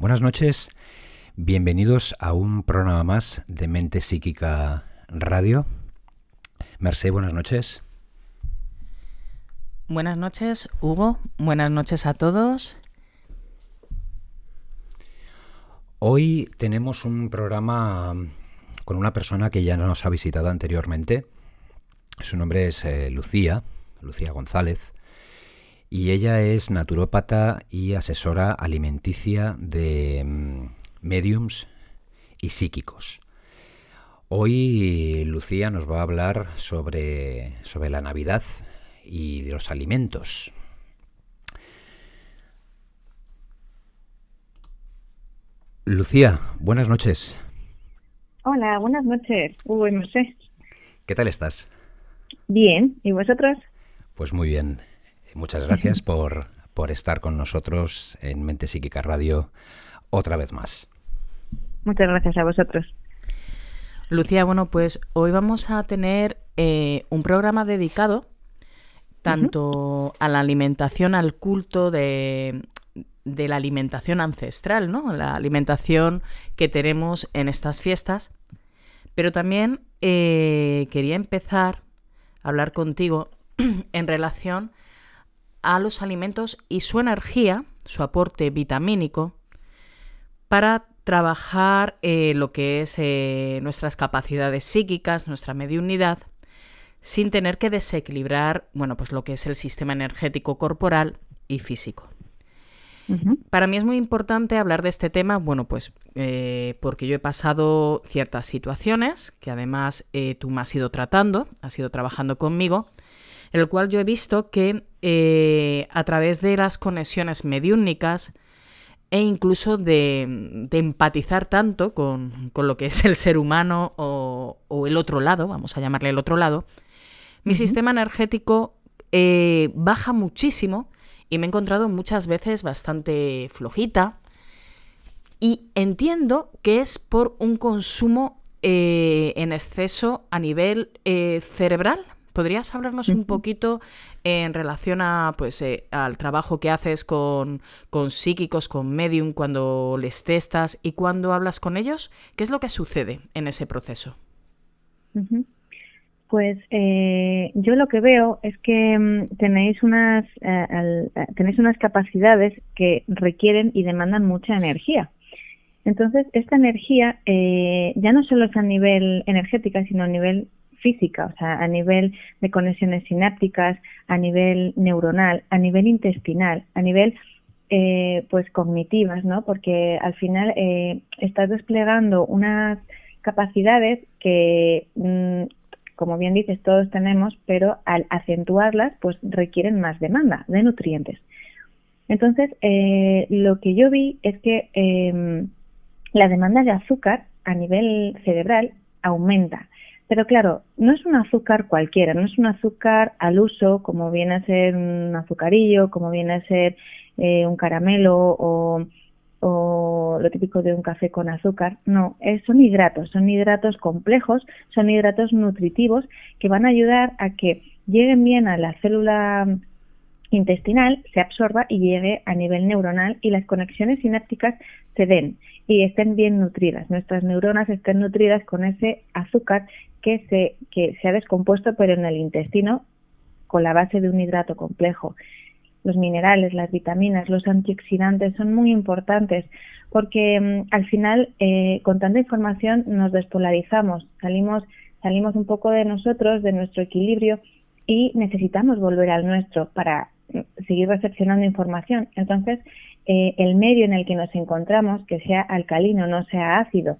Buenas noches, bienvenidos a un programa más de Mente Psíquica Radio. Merced, buenas noches. Buenas noches, Hugo. Buenas noches a todos. Hoy tenemos un programa con una persona que ya nos ha visitado anteriormente. Su nombre es eh, Lucía, Lucía González y ella es naturópata y asesora alimenticia de mm, mediums y psíquicos. Hoy Lucía nos va a hablar sobre, sobre la Navidad y los alimentos. Lucía, buenas noches. Hola, buenas noches. Uy, ¿Qué tal estás? Bien, ¿y vosotros? Pues muy bien muchas gracias por, estar con nosotros en Mente Psíquica Radio otra vez más. Muchas gracias a vosotros. Lucía, bueno, pues hoy vamos a tener eh, un programa dedicado tanto a la alimentación, al culto de, la alimentación ancestral, ¿no? La alimentación que tenemos en estas fiestas. Pero también eh, quería empezar a hablar contigo en relación a los alimentos y su energía, su aporte vitamínico, para trabajar eh, lo que es eh, nuestras capacidades psíquicas, nuestra mediunidad, sin tener que desequilibrar, bueno, pues lo que es el sistema energético corporal y físico. Para mí es muy importante hablar de este tema, bueno, pues eh, porque yo he pasado ciertas situaciones que además tú me has ido tratando, has ido trabajando conmigo, el cual yo he visto que eh, a través de las conexiones mediúnicas e incluso de, empatizar tanto con, lo que es el ser humano o, el otro lado, vamos a llamarle el otro lado, mi sistema energético eh, baja muchísimo y me he encontrado muchas veces bastante flojita. Y entiendo que es por un consumo eh, en exceso a nivel cerebral, ¿Podrías hablarnos un poquito en relación a, pues, eh, al trabajo que haces con, psíquicos, con medium, cuando les testas y cuando hablas con ellos? ¿Qué es lo que sucede en ese proceso? Pues eh, yo lo que veo es que mm, tenéis unas, eh, tenéis unas capacidades que requieren y demandan mucha energía. Entonces, esta energía ya no solo es a nivel energética, sino a nivel física, o sea, a nivel de conexiones sinápticas, a nivel neuronal, a nivel intestinal, a nivel eh, pues cognitivas, ¿no? Porque al final eh, estás desplegando unas capacidades que mm, como bien dices, todos tenemos, pero al acentuarlas, pues requieren más demanda de nutrientes. Entonces, eh, lo que yo vi es que em, la demanda de azúcar a nivel cerebral aumenta pero claro, no es un azúcar cualquiera, no es un azúcar al uso, como viene a ser un azucarillo, como viene a ser eh, un caramelo o, o, lo típico de un café con azúcar. No, es, eh, son hidratos, son hidratos complejos, son hidratos nutritivos que van a ayudar a que lleguen bien a la célula intestinal se absorba y llegue a nivel neuronal y las conexiones sinápticas se den y estén bien nutridas. Nuestras neuronas estén nutridas con ese azúcar que se, que se ha descompuesto, pero en el intestino con la base de un hidrato complejo. Los minerales, las vitaminas, los antioxidantes son muy importantes porque mm, al final eh, con tanta información nos despolarizamos, salimos, salimos un poco de nosotros, de nuestro equilibrio y necesitamos volver al nuestro para seguir recepcionando información. Entonces, eh, el medio en el que nos encontramos, que sea alcalino, no sea ácido,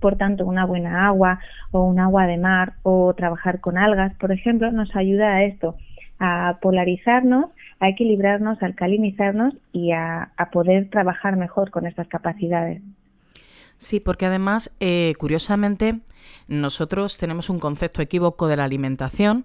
por tanto, una buena agua o un agua de mar o trabajar con algas, por ejemplo, nos ayuda a esto, a polarizarnos, a equilibrarnos, a alcalinizarnos y a, poder trabajar mejor con estas capacidades. Sí, porque además, eh, curiosamente, nosotros tenemos un concepto equívoco de la alimentación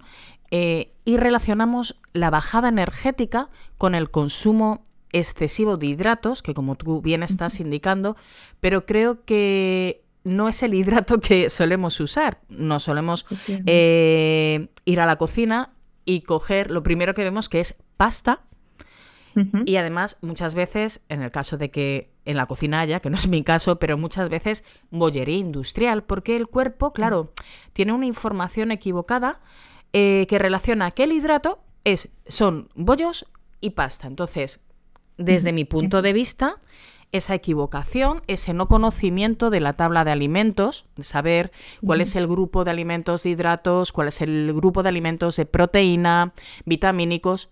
eh, y relacionamos la bajada energética con el consumo excesivo de hidratos, que como tú bien estás indicando, pero creo que no es el hidrato que solemos usar. No solemos eh, ir a la cocina y coger lo primero que vemos que es pasta. Y además, muchas veces, en el caso de que en la cocina haya, que no es mi caso, pero muchas veces bollería industrial, porque el cuerpo, claro, tiene una información equivocada eh, que relaciona aquel hidrato es, son bollos y pasta. Entonces, desde mi punto de vista, esa equivocación, ese no conocimiento de la tabla de alimentos, de saber cuál es el grupo de alimentos de hidratos, cuál es el grupo de alimentos de proteína, vitamínicos,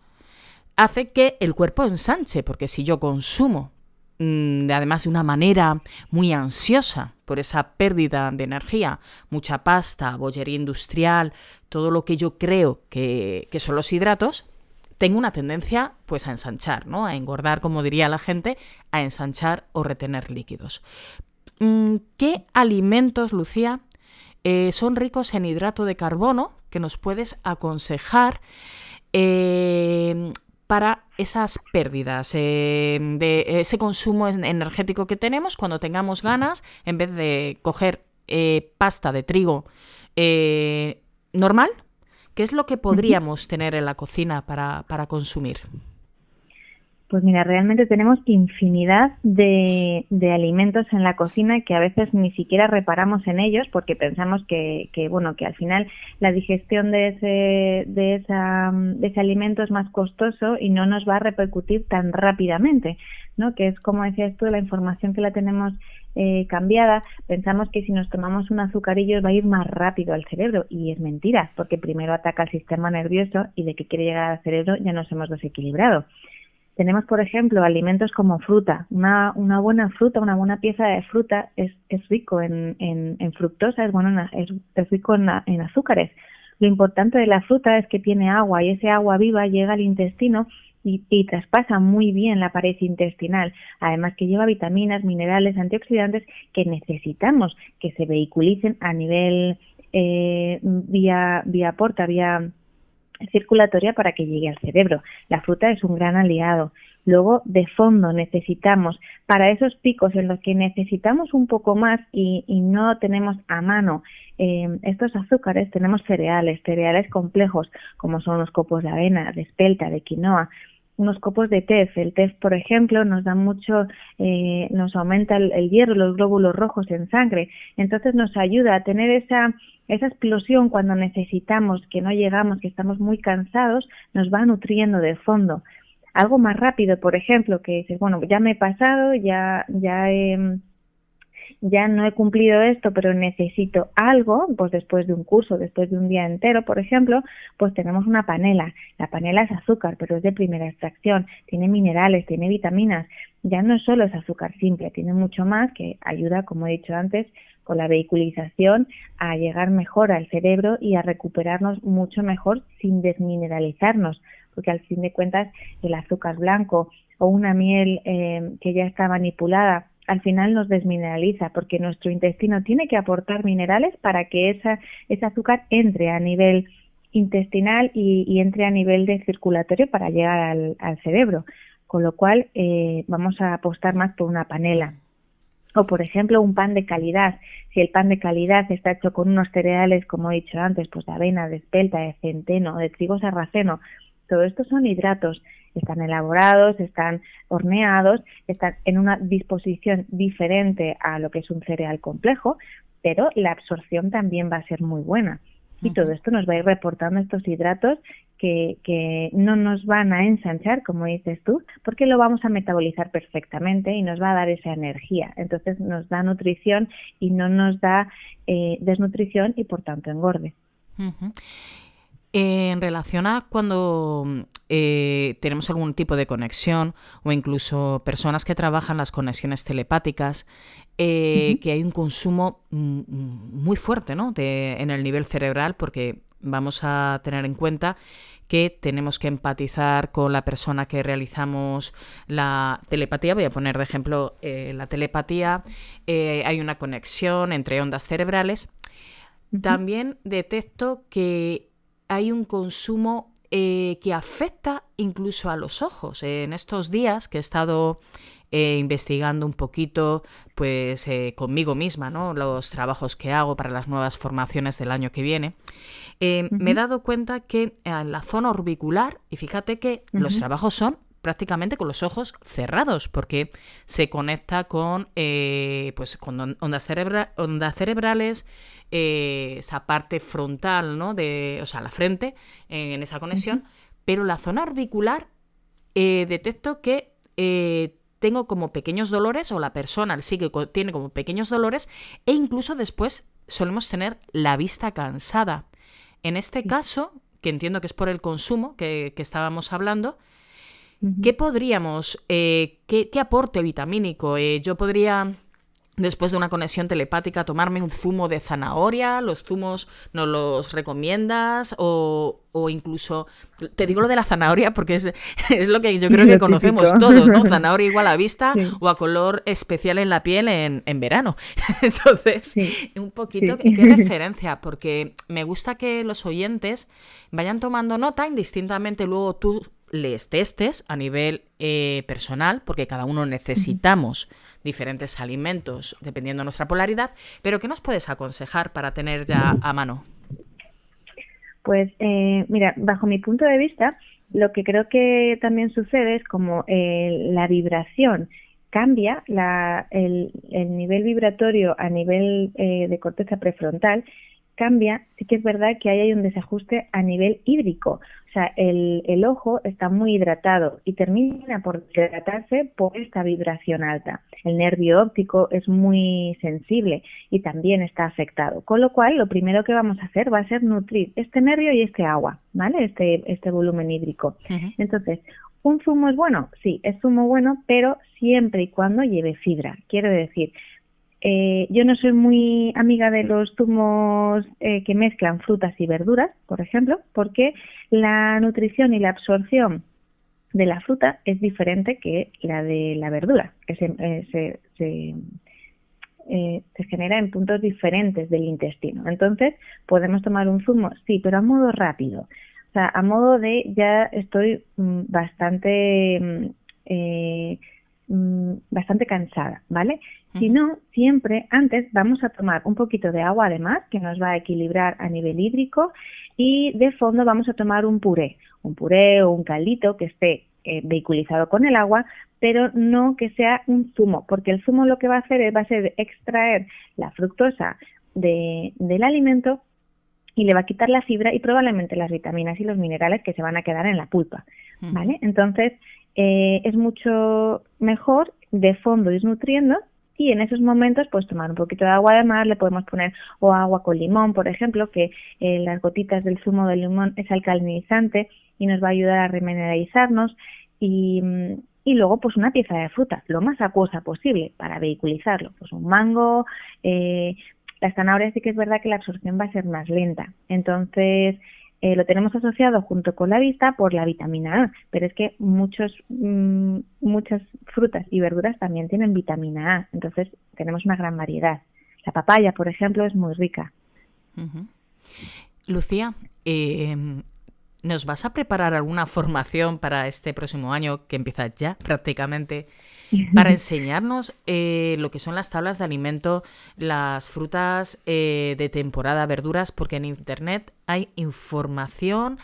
hace que el cuerpo ensanche, porque si yo consumo, mm, además de una manera muy ansiosa, por esa pérdida de energía, mucha pasta, bollería industrial, todo lo que yo creo que, son los hidratos, tengo una tendencia pues a ensanchar, ¿no? A engordar, como diría la gente, a ensanchar o retener líquidos. Mm, ¿Qué alimentos, Lucía, eh, son ricos en hidrato de carbono que nos puedes aconsejar eh, para esas pérdidas eh, de ese consumo energético que tenemos cuando tengamos ganas, en vez de coger eh, pasta de trigo eh, normal, ¿qué es lo que podríamos tener en la cocina para consumir? Pues mira, realmente tenemos infinidad de, alimentos en la cocina que a veces ni siquiera reparamos en ellos porque pensamos que, bueno, que al final la digestión de ese, de, esa, de ese alimento es más costoso y no nos va a repercutir tan rápidamente, ¿no? Que es como decías tú, la información que la tenemos eh, cambiada, pensamos que si nos tomamos un azucarillo va a ir más rápido al cerebro y es mentira, porque primero ataca al sistema nervioso y de que quiere llegar al cerebro ya nos hemos desequilibrado. Tenemos, por ejemplo, alimentos como fruta. Una, una buena fruta, una buena pieza de fruta es, es rico en, fructosa, es, bueno, es, rico en azúcares. Lo importante de la fruta es que tiene agua y ese agua viva llega al intestino y, traspasa muy bien la pared intestinal, además que lleva vitaminas, minerales, antioxidantes que necesitamos que se vehiculicen a nivel eh, vía, vía porta, vía circulatoria para que llegue al cerebro. La fruta es un gran aliado. Luego, de fondo, necesitamos, para esos picos en los que necesitamos un poco más y, no tenemos a mano eh, estos azúcares, tenemos cereales, cereales complejos, como son los copos de avena, de espelta, de quinoa, unos copos de TEF. El TEF, por ejemplo, nos da mucho, eh, nos aumenta el, hierro, los glóbulos rojos en sangre. Entonces nos ayuda a tener esa esa explosión cuando necesitamos, que no llegamos, que estamos muy cansados, nos va nutriendo de fondo. Algo más rápido, por ejemplo, que dices, bueno, ya me he pasado, ya, ya ya no he cumplido esto, pero necesito algo, pues después de un curso, después de un día entero, por ejemplo, pues tenemos una panela. La panela es azúcar, pero es de primera extracción, tiene minerales, tiene vitaminas. Ya no solo es azúcar simple, tiene mucho más que ayuda, como he dicho antes, con la vehiculización a llegar mejor al cerebro y a recuperarnos mucho mejor sin desmineralizarnos, porque al fin de cuentas el azúcar blanco o una miel eh, que ya está manipulada al final nos desmineraliza porque nuestro intestino tiene que aportar minerales para que esa, ese azúcar entre a nivel intestinal y, entre a nivel de circulatorio para llegar al, cerebro. Con lo cual eh, vamos a apostar más por una panela o por ejemplo un pan de calidad. Si el pan de calidad está hecho con unos cereales, como he dicho antes, pues de avena, de espelta, de centeno, de trigo sarraceno, todo esto son hidratos. Están elaborados, están horneados, están en una disposición diferente a lo que es un cereal complejo, pero la absorción también va a ser muy buena. Y todo esto nos va a ir reportando estos hidratos que, no nos van a ensanchar, como dices tú, porque lo vamos a metabolizar perfectamente y nos va a dar esa energía. Entonces nos da nutrición y no nos da eh, desnutrición y por tanto engorde. Eh, en relación a cuando eh, tenemos algún tipo de conexión o incluso personas que trabajan las conexiones telepáticas, que hay un consumo muy fuerte ¿no? en el nivel cerebral porque vamos a tener en cuenta que tenemos que empatizar con la persona que realizamos la telepatía. Voy a poner de ejemplo eh, la telepatía. Eh, hay una conexión entre ondas cerebrales. También detecto que hay un consumo eh, que afecta incluso a los ojos. en estos días que he estado eh, investigando un poquito, pues eh, conmigo misma, ¿no? Los trabajos que hago para las nuevas formaciones del año que viene, eh, me he dado cuenta que en la zona orbicular, y fíjate que los trabajos son prácticamente con los ojos cerrados, porque se conecta con, pues, ondas, ondas cerebrales, esa parte frontal, ¿no? De, o sea, la frente, en esa conexión, pero la zona orbicular detecto que tengo como pequeños dolores o la persona sí que tiene como pequeños dolores e incluso después solemos tener la vista cansada. En este caso, que entiendo que es por el consumo que, que estábamos hablando, ¿qué podríamos, eh, qué, aporte vitamínico? Eh, yo podría después de una conexión telepática, tomarme un zumo de zanahoria, los zumos nos los recomiendas o, o incluso, te digo lo de la zanahoria porque es, lo que yo creo que conocemos todos, ¿no? Zanahoria igual a vista o a color especial en la piel en, en verano. Entonces, un poquito, ¿qué referencia? Porque me gusta que los oyentes vayan tomando nota indistintamente luego tú les testes a nivel eh, personal, porque cada uno necesitamos diferentes alimentos, dependiendo de nuestra polaridad, pero que nos puedes aconsejar para tener ya a mano? Pues eh, mira, bajo mi punto de vista, lo que creo que también sucede es como eh, la vibración cambia la, el, nivel vibratorio a nivel eh, de corteza prefrontal, cambia, sí que es verdad que hay un desajuste a nivel hídrico, o sea, el, ojo está muy hidratado y termina por hidratarse por esta vibración alta. El nervio óptico es muy sensible y también está afectado. Con lo cual, lo primero que vamos a hacer va a ser nutrir este nervio y este agua, ¿vale? Este, este volumen hídrico. Entonces, ¿Un zumo es bueno? Sí, es zumo bueno, pero siempre y cuando lleve fibra. Quiero decir, eh, yo no soy muy amiga de los zumos eh, que mezclan frutas y verduras, por ejemplo, porque la nutrición y la absorción de la fruta es diferente que la de la verdura, que se, eh, genera en puntos diferentes del intestino. Entonces, podemos tomar un zumo, sí, pero a modo rápido. O sea, a modo de ya estoy mm, bastante mm, mm, bastante cansada, ¿vale? Si no, siempre antes vamos a tomar un poquito de agua además, que nos va a equilibrar a nivel hídrico, y de fondo vamos a tomar un puré, un puré o un caldito que esté eh, vehiculizado con el agua, pero no que sea un zumo, porque el zumo lo que va a hacer es, va a ser extraer la fructosa del alimento y le va a quitar la fibra y probablemente las vitaminas y los minerales que se van a quedar en la pulpa, ¿vale? Entonces, eh, es mucho mejor de fondo ir nutriendo y en esos momentos pues tomar un poquito de agua de mar, le podemos poner o agua con limón, por ejemplo, que eh, las gotitas del zumo de limón es alcalinizante y nos va a ayudar a remineralizarnos mm, y, luego pues una pieza de fruta, lo más acuosa posible para vehiculizarlo, pues un mango, eh, las zanahorias sí que es verdad que la absorción va a ser más lenta, entonces eh, lo tenemos asociado junto con la vista por la vitamina A, pero es que muchos, mm, muchas frutas y verduras también tienen vitamina A, entonces tenemos una gran variedad. La papaya, por ejemplo, es muy rica. Lucía, eh, ¿nos vas a preparar alguna formación para este próximo año que empieza ya prácticamente? para enseñarnos eh, lo que son las tablas de alimento, las frutas eh, de temporada, verduras, porque en Internet hay información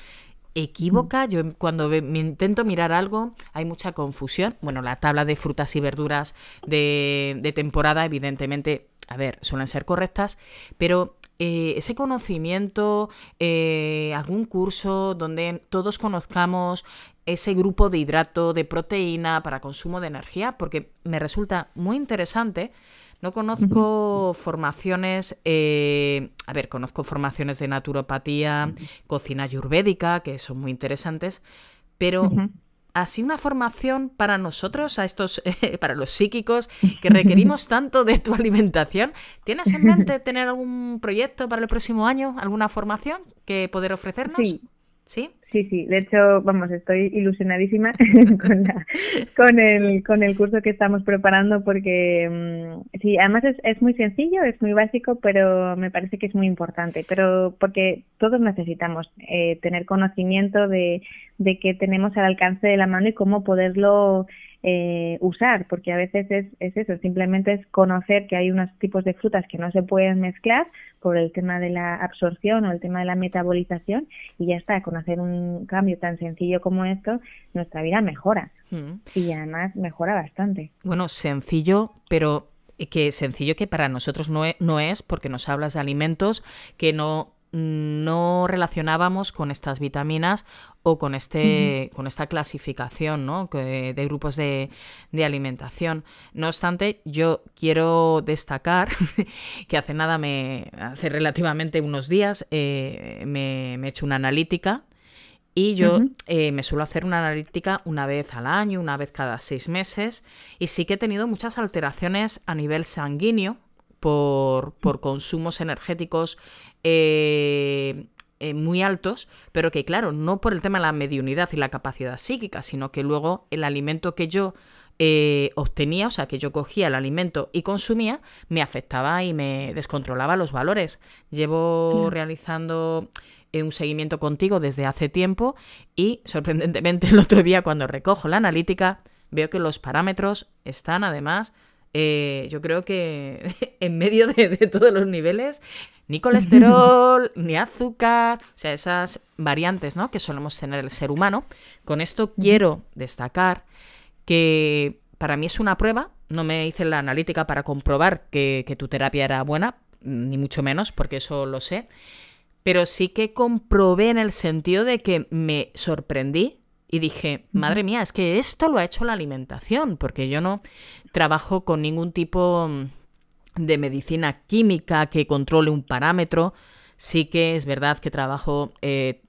equívoca. Mm. Yo em, cuando me intento mirar algo hay mucha confusión. Bueno, la tabla de frutas y verduras de, de temporada, evidentemente, a ver, suelen ser correctas, pero eh, ese conocimiento, eh, algún curso donde todos conozcamos ese grupo de hidrato, de proteína para consumo de energía, porque me resulta muy interesante. No conozco formaciones, eh, a ver, conozco formaciones de naturopatía, cocina ayurvédica, que son muy interesantes, pero así una formación para nosotros, a estos, eh, para los psíquicos que requerimos tanto de tu alimentación? ¿Tienes en mente tener algún proyecto para el próximo año, alguna formación que poder ofrecernos? ¿Sí? Sí, sí. De hecho, vamos, estoy ilusionadísima con, el, con el curso que estamos preparando porque, mm, sí, además es, es, muy sencillo, es muy básico, pero me parece que es muy importante. Pero porque todos necesitamos eh, tener conocimiento de, de qué tenemos al alcance de la mano y cómo poderlo eh, usar, porque a veces es, es, eso, simplemente es conocer que hay unos tipos de frutas que no se pueden mezclar por el tema de la absorción o el tema de la metabolización y ya está, conocer un cambio tan sencillo como esto, nuestra vida mejora mm. y además mejora bastante. Bueno, sencillo, pero eh, que sencillo que para nosotros no e, no es porque nos hablas de alimentos que no no relacionábamos con estas vitaminas o con, este, con esta clasificación de grupos de, alimentación. No obstante, yo quiero destacar que hace nada, me, hace relativamente unos días, eh, me, he hecho una analítica y yo eh, me suelo hacer una analítica una vez al año, una vez cada seis meses, y sí que he tenido muchas alteraciones a nivel sanguíneo por, por consumos energéticos eh, eh, muy altos, pero que claro, no por el tema de la mediunidad y la capacidad psíquica, sino que luego el alimento que yo eh, obtenía, o sea, que yo cogía el alimento y consumía, me afectaba y me descontrolaba los valores. Llevo mm. realizando un seguimiento contigo desde hace tiempo y sorprendentemente el otro día cuando recojo la analítica veo que los parámetros están además eh, yo creo que en medio de, todos los niveles, ni colesterol, ni azúcar, o sea, esas variantes ¿no? que solemos tener el ser humano. Con esto quiero destacar que para mí es una prueba, no me hice la analítica para comprobar que tu terapia era buena, ni mucho menos, porque eso lo sé, pero sí que comprobé en el sentido de que me sorprendí y dije, madre mía, es que esto lo ha hecho la alimentación, porque yo no trabajo con ningún tipo mm, de medicina química que controle un parámetro sí que es verdad que trabajo, eh,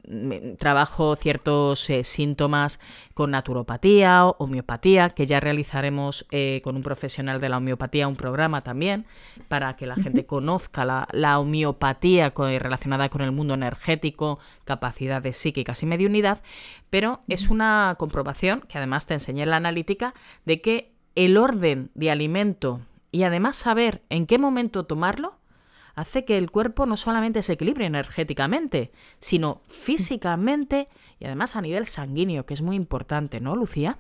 trabajo ciertos eh, síntomas con naturopatía o homeopatía, que ya realizaremos eh, con un profesional de la homeopatía un programa también, para que la gente conozca la, homeopatía relacionada con el mundo energético, capacidades psíquicas y mediunidad, pero es una comprobación, que además te enseñé en la analítica, de que el orden de alimento y además saber en qué momento tomarlo hace que el cuerpo no solamente se equilibre energéticamente, sino físicamente y además a nivel sanguíneo, que es muy importante, ¿no, Lucía?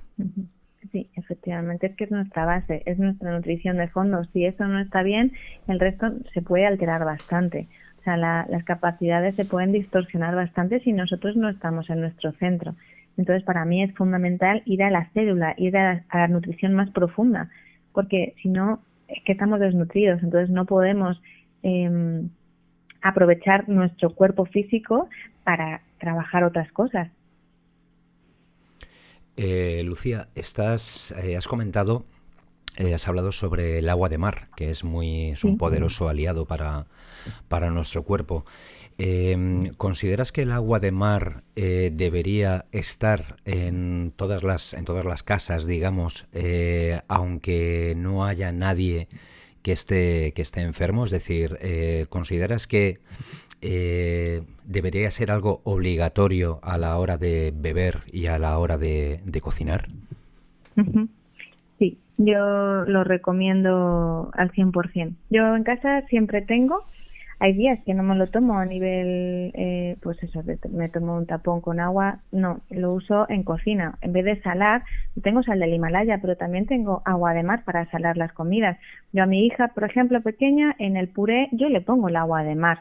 Sí, efectivamente, es que es nuestra base, es nuestra nutrición de fondo. Si eso no está bien, el resto se puede alterar bastante. O sea, las capacidades se pueden distorsionar bastante si nosotros no estamos en nuestro centro. Entonces, para mí es fundamental ir a la célula, ir a la nutrición más profunda, porque si no, es que estamos desnutridos, entonces no podemos Em, aprovechar nuestro cuerpo físico para trabajar otras cosas. Eh, Lucía, estás, eh, has comentado, eh, has hablado sobre el agua de mar, que es muy, un poderoso aliado para, para nuestro cuerpo. Em, ¿Consideras que el agua de mar debería estar en todas las, en todas las casas, digamos, aunque no haya nadie que esté, que esté enfermo? Es decir, eh, ¿consideras que eh, debería ser algo obligatorio a la hora de beber y a la hora de, de cocinar? Sí, yo lo recomiendo al 100%. Yo en casa siempre tengo hay días que no me lo tomo a nivel, eh, pues eso, me tomo un tapón con agua, no, lo uso en cocina. En vez de salar, tengo sal del Himalaya, pero también tengo agua de mar para salar las comidas. Yo a mi hija, por ejemplo, pequeña, en el puré yo le pongo el agua de mar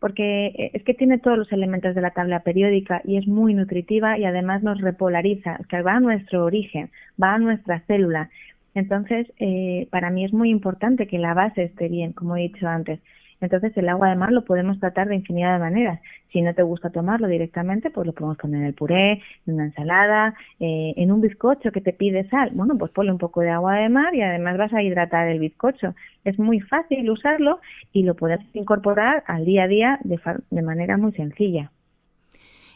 porque eh, es que tiene todos los elementos de la tabla periódica y es muy nutritiva y además nos repolariza, que va a nuestro origen, va a nuestra célula. Entonces, eh, para mí es muy importante que la base esté bien, como he dicho antes. Entonces el agua de mar lo podemos tratar de infinidad de maneras. Si no te gusta tomarlo directamente, pues lo podemos poner en el puré, en una ensalada, eh, en un bizcocho que te pide sal. Bueno, pues ponle un poco de agua de mar y además vas a hidratar el bizcocho. Es muy fácil usarlo y lo puedes incorporar al día a día de, manera muy sencilla.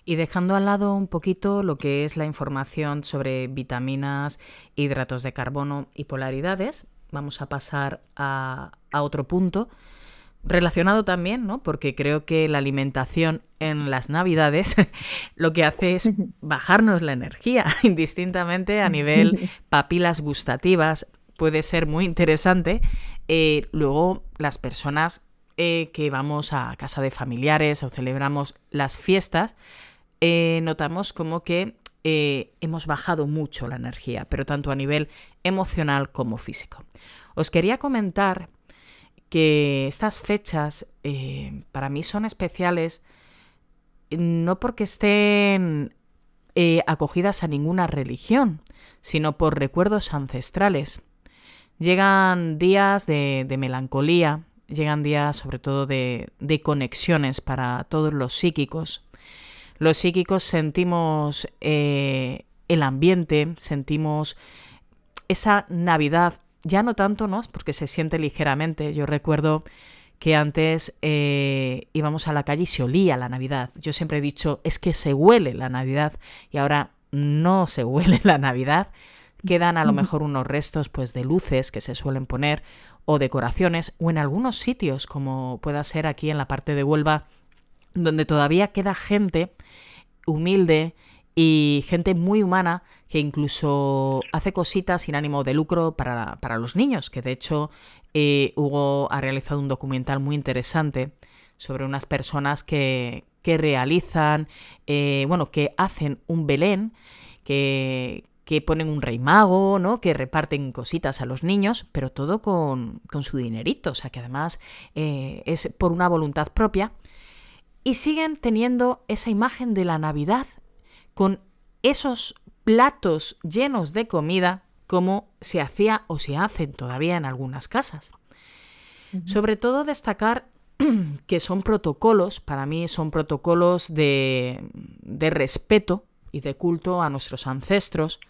Y dejando al lado un poquito lo que es la información sobre vitaminas, hidratos de carbono y polaridades, vamos a pasar a otro punto Relacionado también, ¿no? Porque creo que la alimentación en las navidades lo que hace es bajarnos la energía, indistintamente a nivel papilas gustativas, puede ser muy interesante. Eh, luego, las personas eh, que vamos a casa de familiares o celebramos las fiestas, eh, notamos como que hemos bajado mucho la energía, pero tanto a nivel emocional como físico. Os quería comentar que estas fechas eh, para mí son especiales no porque estén eh, acogidas a ninguna religión, sino por recuerdos ancestrales. Llegan días de, melancolía, llegan días sobre todo de, conexiones para todos los psíquicos. Los psíquicos sentimos eh, el ambiente, sentimos esa Navidad ya no tanto, ¿no? Porque se siente ligeramente. Yo recuerdo que antes eh, íbamos a la calle y se olía la Navidad. Yo siempre he dicho, es que se huele la Navidad y ahora no se huele la Navidad. Quedan a lo mejor unos restos pues de luces que se suelen poner o decoraciones o en algunos sitios como pueda ser aquí en la parte de Huelva donde todavía queda gente humilde y gente muy humana que incluso hace cositas sin ánimo de lucro para, para los niños, que de hecho eh, Hugo ha realizado un documental muy interesante sobre unas personas que, que realizan, eh, bueno, que hacen un Belén, que, que ponen un rey mago, ¿no? Que reparten cositas a los niños, pero todo con, su dinerito, o sea que además eh, es por una voluntad propia. Y siguen teniendo esa imagen de la Navidad con esos platos llenos de comida como se hacía o se hacen todavía en algunas casas. Sobre todo destacar que son protocolos, para mí son protocolos de, respeto y de culto a nuestros ancestros,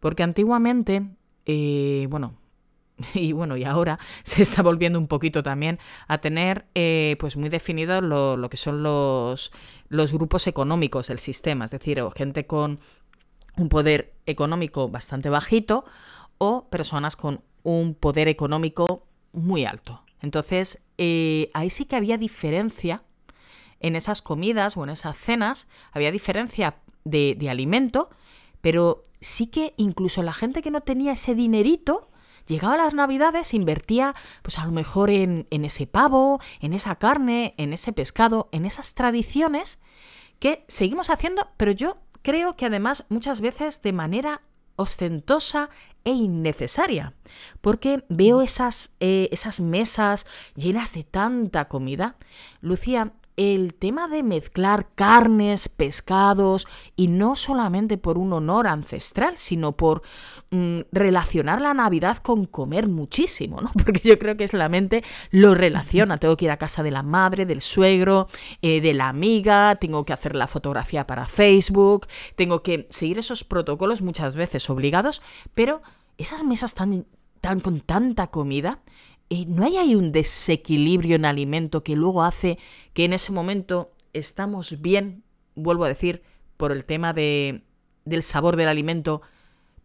porque antiguamente, eh, bueno, y bueno, y ahora se está volviendo un poquito también a tener eh, pues muy definido lo, que son los, grupos económicos el sistema, es decir, o gente con un poder económico bastante bajito o personas con un poder económico muy alto. Entonces, eh, ahí sí que había diferencia en esas comidas o en esas cenas, había diferencia de, de alimento, pero sí que incluso la gente que no tenía ese dinerito, llegaba a las navidades, invertía pues a lo mejor en, ese pavo, en esa carne, en ese pescado, en esas tradiciones que seguimos haciendo, pero yo creo que además muchas veces de manera ostentosa e innecesaria, porque veo esas, eh, esas mesas llenas de tanta comida. Lucía, el tema de mezclar carnes, pescados, y no solamente por un honor ancestral, sino por mm, relacionar la Navidad con comer muchísimo, ¿no? Porque yo creo que es la mente lo relaciona. Tengo que ir a casa de la madre, del suegro, eh, de la amiga, tengo que hacer la fotografía para Facebook, tengo que seguir esos protocolos muchas veces obligados, pero esas mesas están tan con tanta comida eh, ¿no hay ahí un desequilibrio en alimento que luego hace que en ese momento estamos bien, vuelvo a decir, por el tema de, del sabor del alimento,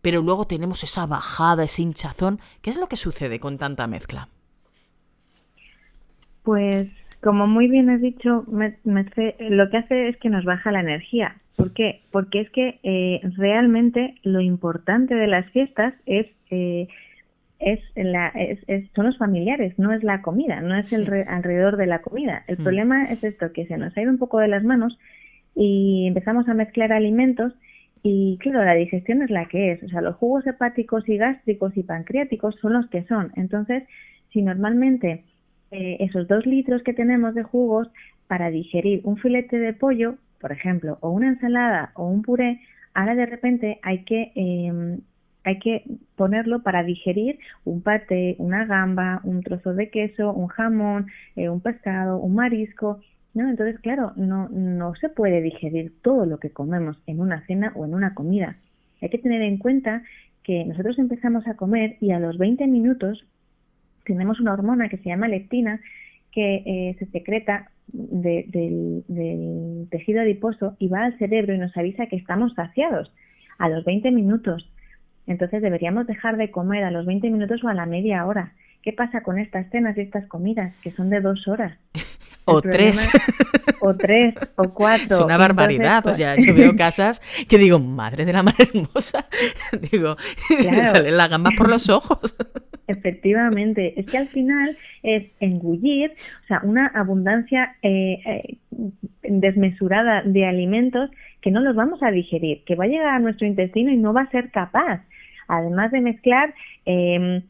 pero luego tenemos esa bajada, ese hinchazón? ¿Qué es lo que sucede con tanta mezcla? Pues como muy bien has dicho, me, lo que hace es que nos baja la energía. ¿Por qué? Porque es que eh, realmente lo importante de las fiestas es eh, es la, son los familiares, no es la comida, no es el alrededor de la comida. El problema es esto, que se nos ha ido un poco de las manos y empezamos a mezclar alimentos y claro, la digestión es la que es. O sea, los jugos hepáticos y gástricos y pancreáticos son los que son. Entonces, si normalmente eh, esos dos litros que tenemos de jugos para digerir un filete de pollo, por ejemplo, o una ensalada o un puré, ahora de repente hay que em, hay que ponerlo para digerir un paté, una gamba, un trozo de queso, un jamón, eh, un pescado, un marisco. ¿No? Entonces, claro, no, no se puede digerir todo lo que comemos en una cena o en una comida. Hay que tener en cuenta que nosotros empezamos a comer y a los 20 minutos tenemos una hormona que se llama leptina que eh, se secreta del, del tejido adiposo y va al cerebro y nos avisa que estamos saciados. A los 20 minutos entonces deberíamos dejar de comer a los 20 minutos o a la media hora. ¿Qué pasa con estas cenas y estas comidas que son de dos horas? o tres. o tres, o cuatro. Es una barbaridad. O pues sea, yo veo casas que digo, madre de la mar hermosa. digo, claro. le salen por los ojos. Efectivamente. Es que al final es engullir, o sea, una abundancia eh, eh, desmesurada de alimentos que no los vamos a digerir, que va a llegar a nuestro intestino y no va a ser capaz además de mezclar eh,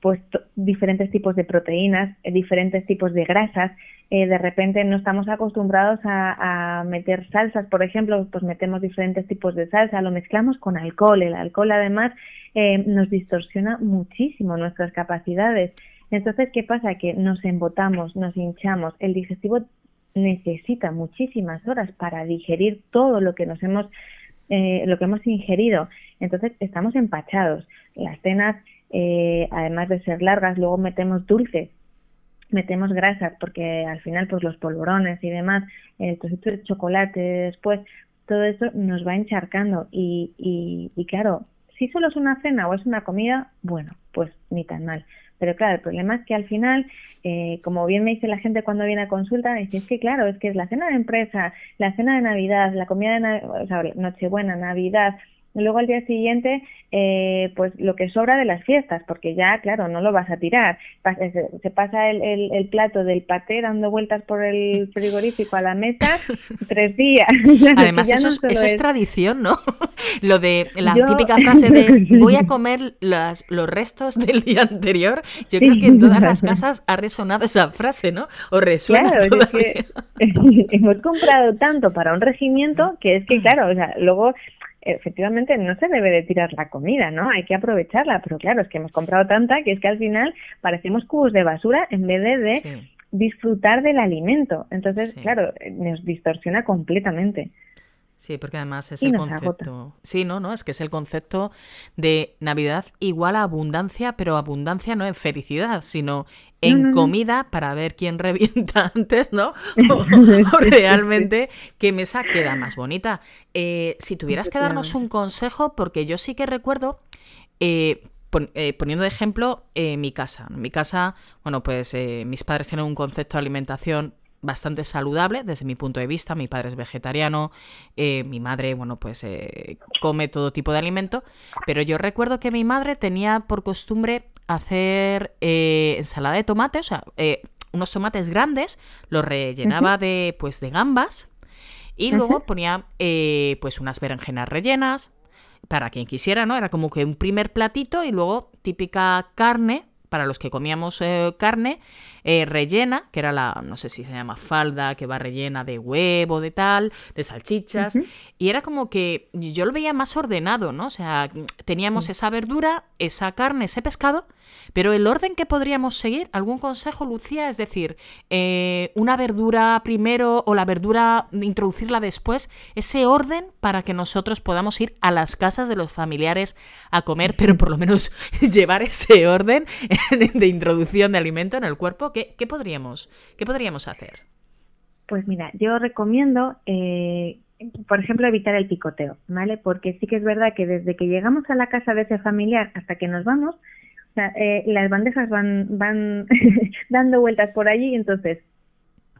pues diferentes tipos de proteínas, eh, diferentes tipos de grasas. Eh, de repente no estamos acostumbrados a, meter salsas, por ejemplo, pues metemos diferentes tipos de salsa, lo mezclamos con alcohol. El alcohol además em, nos distorsiona muchísimo nuestras capacidades. Entonces, ¿qué pasa? Que nos embotamos, nos hinchamos. El digestivo necesita muchísimas horas para digerir todo lo que nos hemos eh, lo que hemos ingerido. Entonces estamos empachados. Las cenas, eh, además de ser largas, luego metemos dulces metemos grasas porque al final pues los polvorones y demás eh, trocito de chocolate después todo eso nos va encharcando y, y claro si solo es una cena o es una comida bueno pues ni tan mal pero claro, el problema es que al final, eh, como bien me dice la gente cuando viene a consulta, me dice, es que claro, es que es la cena de empresa, la cena de Navidad, la comida de Nochebuena, Navidad, luego al día siguiente eh, pues lo que sobra de las fiestas porque ya claro no lo vas a tirar eh, se, pasa el, el, plato del paté dando vueltas por el frigorífico a la mesa tres días además eso, es, eso es, tradición no lo de la típica frase de voy a comer las, los restos del día anterior yo creo que en todas las casas ha resonado esa frase no o resuena hemos comprado tanto para un regimiento que es que claro o sea, luego efectivamente no se debe de tirar la comida, ¿no? Hay que aprovecharla, pero claro, es que hemos comprado tanta que es que al final parecemos cubos de basura en vez de, disfrutar del alimento. Entonces, claro, eh, nos distorsiona completamente. Sí, porque además es el concepto. Sí, no, es que es el concepto de Navidad igual a abundancia, pero abundancia no en felicidad, sino en comida para ver quién revienta antes, ¿no? O, realmente qué mesa queda más bonita. Eh, si tuvieras que darnos un consejo, porque yo sí que recuerdo, eh, eh, poniendo de ejemplo mi casa. mi casa, bueno, pues mis padres tienen un concepto de alimentación bastante saludable desde mi punto de vista. Mi padre es vegetariano, eh, mi madre, bueno, pues eh, come todo tipo de alimento, pero yo recuerdo que mi madre tenía por costumbre hacer eh, ensalada de tomate, o sea, unos tomates grandes, los rellenaba de, pues, de gambas y luego ponía, pues, unas berenjenas rellenas, para quien quisiera, ¿no? Era como que un primer platito y luego típica carne para los que comíamos eh, carne eh, rellena, que era la, no sé si se llama falda, que va rellena de huevo, de tal, de salchichas. Y era como que yo lo veía más ordenado, ¿no? O sea, teníamos mm. esa verdura, esa carne, ese pescado pero el orden que podríamos seguir, ¿algún consejo, Lucía? Es decir, eh, una verdura primero o la verdura introducirla después, ese orden para que nosotros podamos ir a las casas de los familiares a comer, pero por lo menos llevar ese orden de introducción de alimento en el cuerpo, ¿qué, podríamos, qué podríamos hacer? Pues mira, yo recomiendo eh, por ejemplo, evitar el picoteo, ¿vale? Porque sí que es verdad que desde que llegamos a la casa de ese familiar hasta que nos vamos, eh, las bandejas van, van dando vueltas por allí, entonces,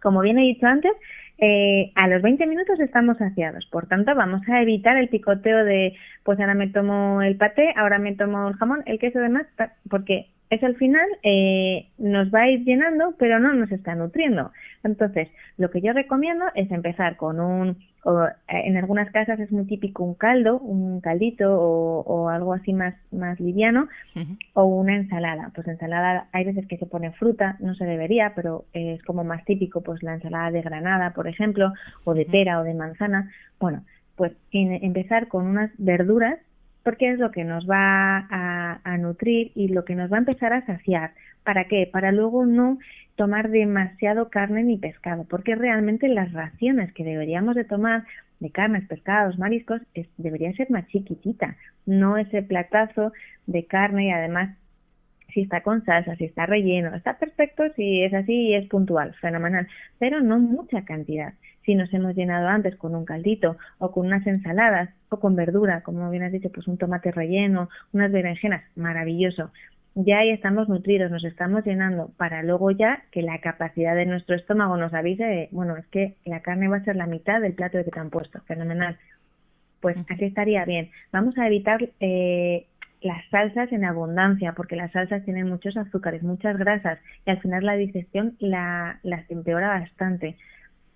como bien he dicho antes, eh, a los 20 minutos estamos saciados. Por tanto, vamos a evitar el picoteo de, pues ahora me tomo el paté, ahora me tomo el jamón, el queso de más, porque al final eh, nos va a ir llenando, pero no nos está nutriendo. Entonces, lo que yo recomiendo es empezar con un, eh, en algunas casas es muy típico un caldo, un caldito o, algo así más, más liviano, o una ensalada. Pues ensalada, hay veces que se pone fruta, no se debería, pero es como más típico, pues la ensalada de granada, por ejemplo, o de pera o de manzana. Bueno, pues empezar con unas verduras porque es lo que nos va a, nutrir y lo que nos va a empezar a saciar. ¿Para qué? Para luego no tomar demasiado carne ni pescado, porque realmente las raciones que deberíamos de tomar de carnes, pescados, mariscos, debería ser más chiquitita, no ese platazo de carne y además si está con salsa, si está relleno, está perfecto, si es así y es puntual, fenomenal, pero no mucha cantidad si nos hemos llenado antes con un caldito o con unas ensaladas o con verdura, como bien has dicho, pues un tomate relleno, unas berenjenas, maravilloso. Ya ahí estamos nutridos, nos estamos llenando para luego ya que la capacidad de nuestro estómago nos avise de, bueno, es que la carne va a ser la mitad del plato que te han puesto, fenomenal. Pues así estaría bien. Vamos a evitar eh, las salsas en abundancia, porque las salsas tienen muchos azúcares, muchas grasas, y al final la digestión la, las empeora bastante.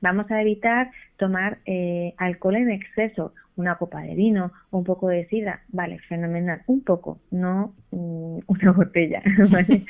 Vamos a evitar tomar eh, alcohol en exceso, una copa de vino, un poco de sida, vale, fenomenal, un poco, no mm, una botella, ¿vale?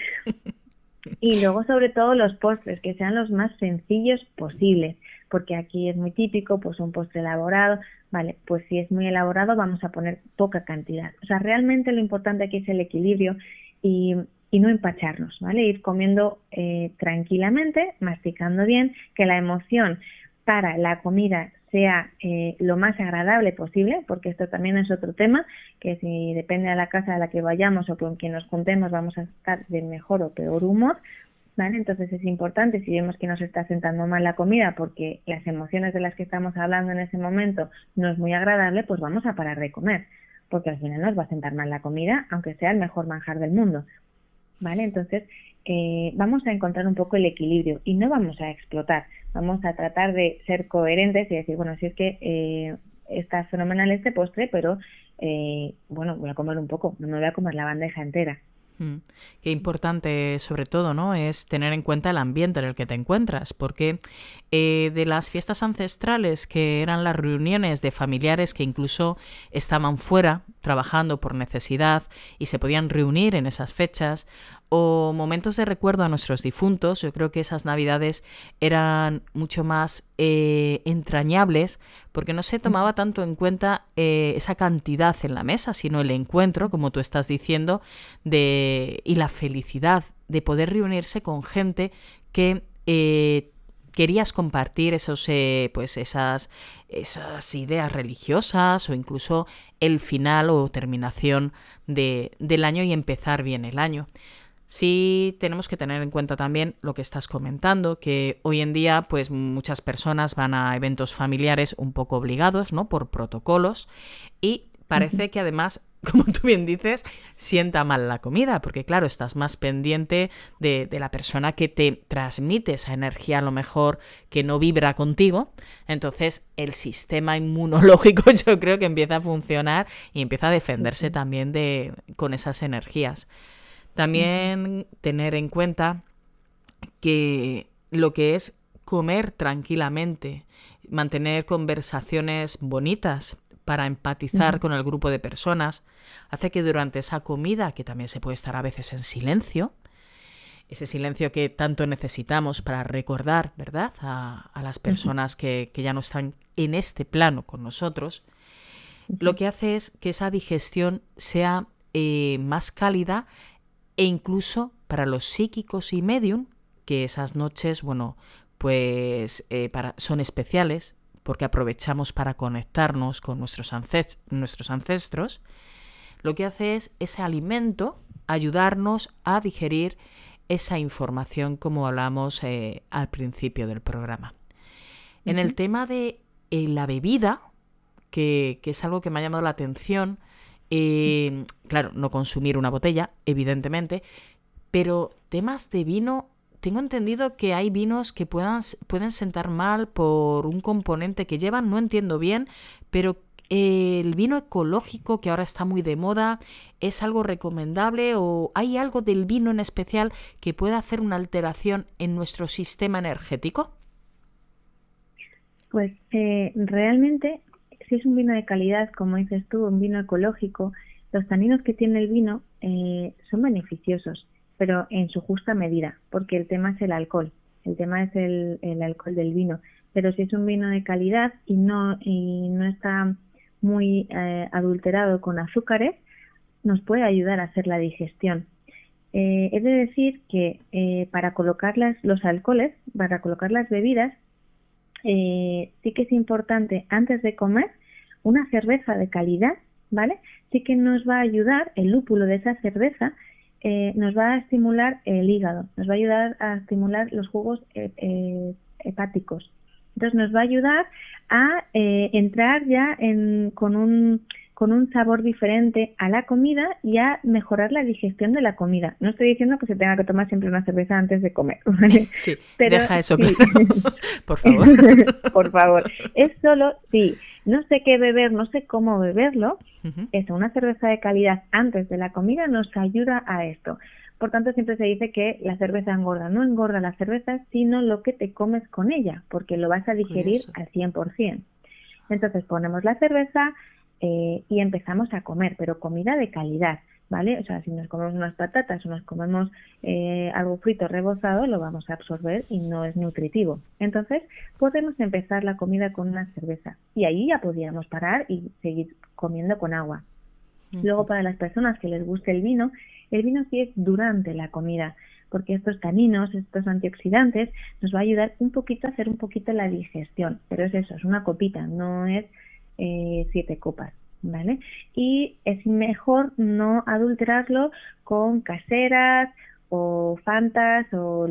Y luego sobre todo los postres, que sean los más sencillos posibles, porque aquí es muy típico, pues un postre elaborado, vale, pues si es muy elaborado vamos a poner poca cantidad. O sea, realmente lo importante aquí es el equilibrio y y no empacharnos, ¿vale? Ir comiendo eh, tranquilamente, masticando bien, que la emoción para la comida sea eh, lo más agradable posible, porque esto también es otro tema, que si depende de la casa a la que vayamos o con quien nos contemos... vamos a estar de mejor o peor humor, ¿vale? Entonces es importante, si vemos que nos está sentando mal la comida porque las emociones de las que estamos hablando en ese momento no es muy agradable, pues vamos a parar de comer, porque al final nos va a sentar mal la comida, aunque sea el mejor manjar del mundo. ¿vale? Entonces, eh, vamos a encontrar un poco el equilibrio y no vamos a explotar, vamos a tratar de ser coherentes y decir, bueno, si es que eh, está fenomenal este postre, pero eh, bueno, voy a comer un poco, no me voy a comer la bandeja entera, Qué importante, sobre todo, ¿no? Es tener en cuenta el ambiente en el que te encuentras, porque eh, de las fiestas ancestrales, que eran las reuniones de familiares que incluso estaban fuera trabajando por necesidad y se podían reunir en esas fechas, o momentos de recuerdo a nuestros difuntos. Yo creo que esas navidades eran mucho más eh, entrañables porque no se tomaba tanto en cuenta eh, esa cantidad en la mesa, sino el encuentro, como tú estás diciendo, y la felicidad de poder reunirse con gente que... Eh, querías compartir esos, pues esas, esas ideas religiosas o incluso el final o terminación del año y empezar bien el año. Sí tenemos que tener en cuenta también lo que estás comentando, que hoy en día pues muchas personas van a eventos familiares un poco obligados, ¿no? Por protocolos y parece que además como tú bien dices, sienta mal la comida, porque claro, estás más pendiente de, la persona que te transmite esa energía a lo mejor que no vibra contigo. Entonces el sistema inmunológico yo creo que empieza a funcionar y empieza a defenderse también de, con esas energías. También tener en cuenta que lo que es comer tranquilamente, mantener conversaciones bonitas para empatizar con el grupo de personas, hace que durante esa comida, que también se puede estar a veces en silencio, ese silencio que tanto necesitamos para recordar, ¿verdad?, a, las personas que, ya no están en este plano con nosotros, lo que hace es que esa digestión sea eh, más cálida e incluso para los psíquicos y medium, que esas noches, bueno, pues eh, son especiales porque aprovechamos para conectarnos con nuestros, nuestros ancestros, lo que hace es ese alimento ayudarnos a digerir esa información como hablamos eh, al principio del programa. En el tema de eh, la bebida, que, que, es algo que me ha llamado la atención, Em, claro, no consumir una botella, evidentemente, pero temas de vino, tengo entendido que hay vinos que pueden sentar mal por un componente que llevan, no entiendo bien, pero eh, el vino ecológico que ahora está muy de moda es algo recomendable o hay algo del vino en especial que pueda hacer una alteración en nuestro sistema energético? Pues eh, realmente si es un vino de calidad, como dices tú, un vino ecológico, los taninos que tiene el vino eh, son beneficiosos, pero en su justa medida, porque el tema es el alcohol, el tema es el, alcohol del vino. Pero si es un vino de calidad y no, y no está muy eh, adulterado con azúcares, nos puede ayudar a hacer la digestión. es eh, decir que para colocar las, los alcoholes, para colocar las bebidas, sí que es importante antes de comer una cerveza de calidad, ¿vale? Sí que nos va a ayudar, el lúpulo de esa cerveza, eh, nos va a estimular el hígado, nos va a ayudar a estimular los jugos eh, eh, hepáticos. Entonces nos va a ayudar a entrar ya con un sabor diferente a la comida y a mejorar la digestión de la comida. No estoy diciendo que se tenga que tomar siempre una cerveza antes de comer. ¿vale? Sí, deja eso, por favor. por favor. Es solo, sí, no sé qué beber, no sé cómo beberlo, una cerveza de calidad antes de la comida nos ayuda a esto. Por tanto, siempre se dice que la cerveza engorda. No engorda la cerveza, sino lo que te comes con ella, porque lo vas a digerir al 100%. Entonces ponemos la cerveza eh, y empezamos a comer, pero comida de calidad. O sea, si nos comemos unas patatas o nos comemos eh, algo frito rebozado, lo vamos a absorber y no es nutritivo. Entonces, podemos empezar la comida con una cerveza y ahí ya podríamos parar y seguir comiendo con agua. Luego, para las personas que les guste el vino, el vino sí es durante la comida, porque estos caninos, estos antioxidantes, nos va a ayudar un poquito a hacer un poquito la digestión. Pero es eso, es una copita, no es eh, siete copas. ¿vale? Y es mejor no adulterarlo con caseras o fantas o,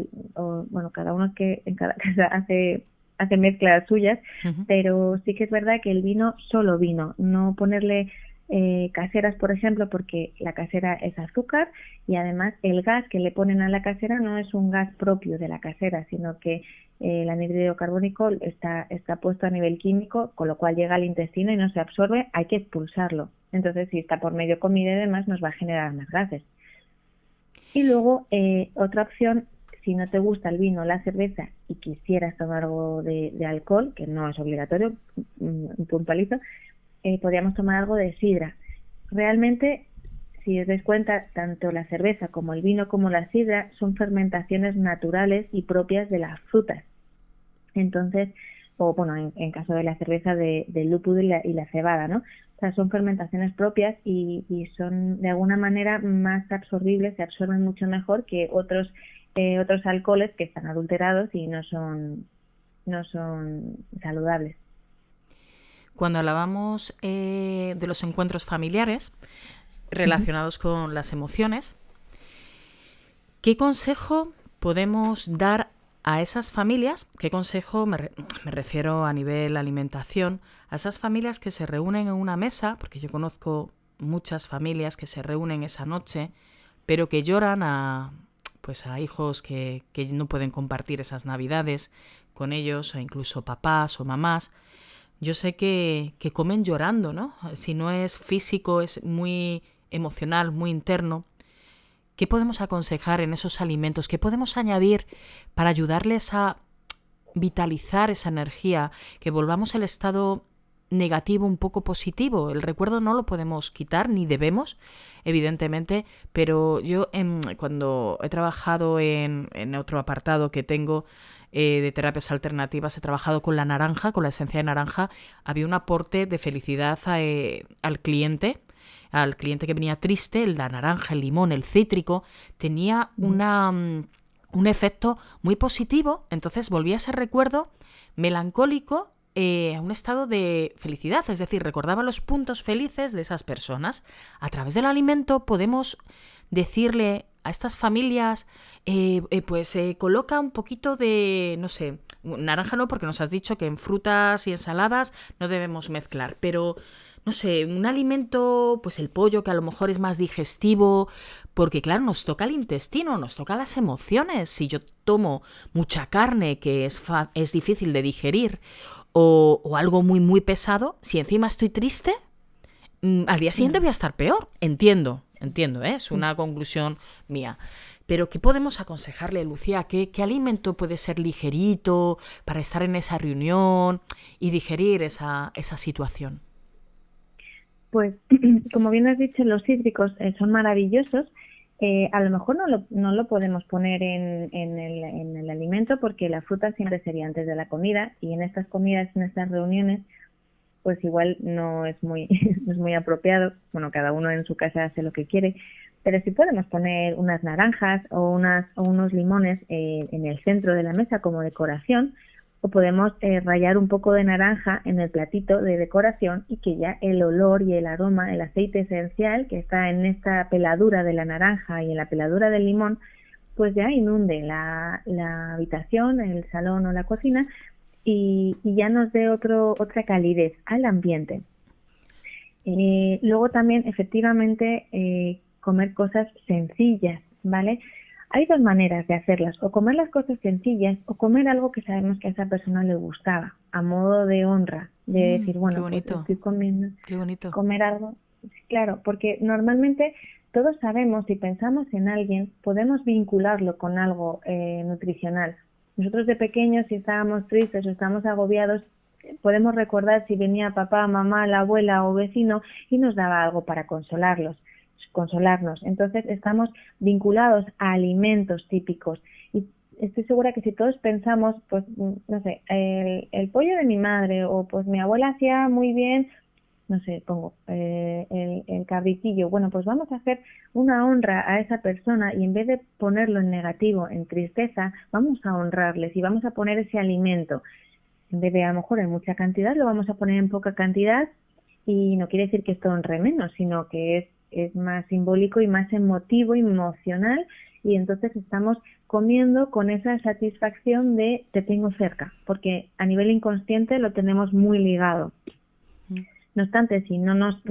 bueno, cada uno que en cada casa hace hace mezclas suyas, pero sí que es verdad que el vino, solo vino, no ponerle eh, caseras, por ejemplo, porque la casera es azúcar y además el gas que le ponen a la casera no es un gas propio de la casera, sino que eh, el anidrido carbónico está, está puesto a nivel químico, con lo cual llega al intestino y no se absorbe, hay que expulsarlo. Entonces, si está por medio comida y demás, nos va a generar más gases. Y luego, eh, otra opción, si no te gusta el vino o la cerveza y quisieras tomar algo de, alcohol, que no es obligatorio, mm, mm, puntualizo eh, podríamos tomar algo de sidra. Realmente, si os dais cuenta, tanto la cerveza como el vino como la sidra son fermentaciones naturales y propias de las frutas. Entonces, o bueno, en, caso de la cerveza de, del lúpulo y la, cebada, ¿no? O sea, son fermentaciones propias y, son de alguna manera más absorbibles, se absorben mucho mejor que otros eh, otros alcoholes que están adulterados y no son no son saludables. Cuando hablábamos eh, de los encuentros familiares relacionados con las emociones, ¿qué consejo podemos dar a esas familias? ¿Qué consejo me, refiero a nivel alimentación? A esas familias que se reúnen en una mesa, porque yo conozco muchas familias que se reúnen esa noche, pero que lloran a, pues a hijos que, no pueden compartir esas navidades con ellos, o incluso papás o mamás, yo sé que, que comen llorando, ¿no? Si no es físico, es muy emocional, muy interno. ¿Qué podemos aconsejar en esos alimentos? ¿Qué podemos añadir para ayudarles a vitalizar esa energía? Que volvamos al estado negativo un poco positivo. El recuerdo no lo podemos quitar ni debemos, evidentemente, pero yo em, cuando he trabajado en, en otro apartado que tengo eh, de terapias alternativas, he trabajado con la naranja, con la esencia de naranja, había un aporte de felicidad eh, al cliente, al cliente que venía triste, la naranja, el limón, el cítrico, tenía una, mm, un efecto muy positivo, entonces volvía ese recuerdo melancólico eh, a un estado de felicidad, es decir, recordaba los puntos felices de esas personas. A través del alimento podemos decirle a estas familias, eh, eh, pues eh, coloca un poquito de, no sé, naranja no, porque nos has dicho que en frutas y ensaladas no debemos mezclar, pero no sé, un alimento, pues el pollo, que a lo mejor es más digestivo, porque claro, nos toca el intestino, nos toca las emociones. Si yo tomo mucha carne, que es, es difícil de digerir, o, o algo muy, muy pesado, si encima estoy triste, mm, al día siguiente mm. voy a estar peor, entiendo, Entiendo, ¿eh? es mm. una conclusión mía. Pero ¿qué podemos aconsejarle, Lucía? ¿Qué, ¿Qué, alimento puede ser ligerito para estar en esa reunión y digerir esa, esa situación? Pues, como bien has dicho, los cítricos eh, son maravillosos. Eh, a lo mejor no lo, no lo podemos poner en, el, en el alimento porque la fruta siempre sería antes de la comida y en estas comidas, en estas reuniones, pues igual no es muy, es muy apropiado. Bueno, cada uno en su casa hace lo que quiere, pero si podemos poner unas naranjas o, unas, o unos limones eh, en el centro de la mesa como decoración, o podemos eh, rayar un poco de naranja en el platito de decoración y que ya el olor y el aroma, el aceite esencial que está en esta peladura de la naranja y en la peladura del limón, pues ya inunde la, la habitación, el salón o la cocina y, ya nos dé otro, otra calidez al ambiente. Eh, luego también, efectivamente, eh, comer cosas sencillas, ¿vale? Hay dos maneras de hacerlas, o comer las cosas sencillas o comer algo que sabemos que a esa persona le gustaba, a modo de honra, de mm, decir, bueno, pues bonito, estoy comiendo, bonito. comer algo, claro, porque normalmente todos sabemos, si pensamos en alguien, podemos vincularlo con algo eh, nutricional, nosotros de pequeños, si estábamos tristes o estábamos agobiados, podemos recordar si venía papá, mamá, la abuela o vecino y nos daba algo para consolarlos, consolarnos. Entonces estamos vinculados a alimentos típicos y estoy segura que si todos pensamos, pues no sé, el, el pollo de mi madre o pues mi abuela hacía muy bien no sé, pongo eh, el, el, cabritillo. Bueno, pues vamos a hacer una honra a esa persona y en vez de ponerlo en negativo, en tristeza, vamos a honrarles y vamos a poner ese alimento. En vez de a lo mejor en mucha cantidad, lo vamos a poner en poca cantidad y no quiere decir que esto honre menos, sino que es, es más simbólico y más emotivo, emocional y entonces estamos comiendo con esa satisfacción de te tengo cerca, porque a nivel inconsciente lo tenemos muy ligado. No obstante, si no nos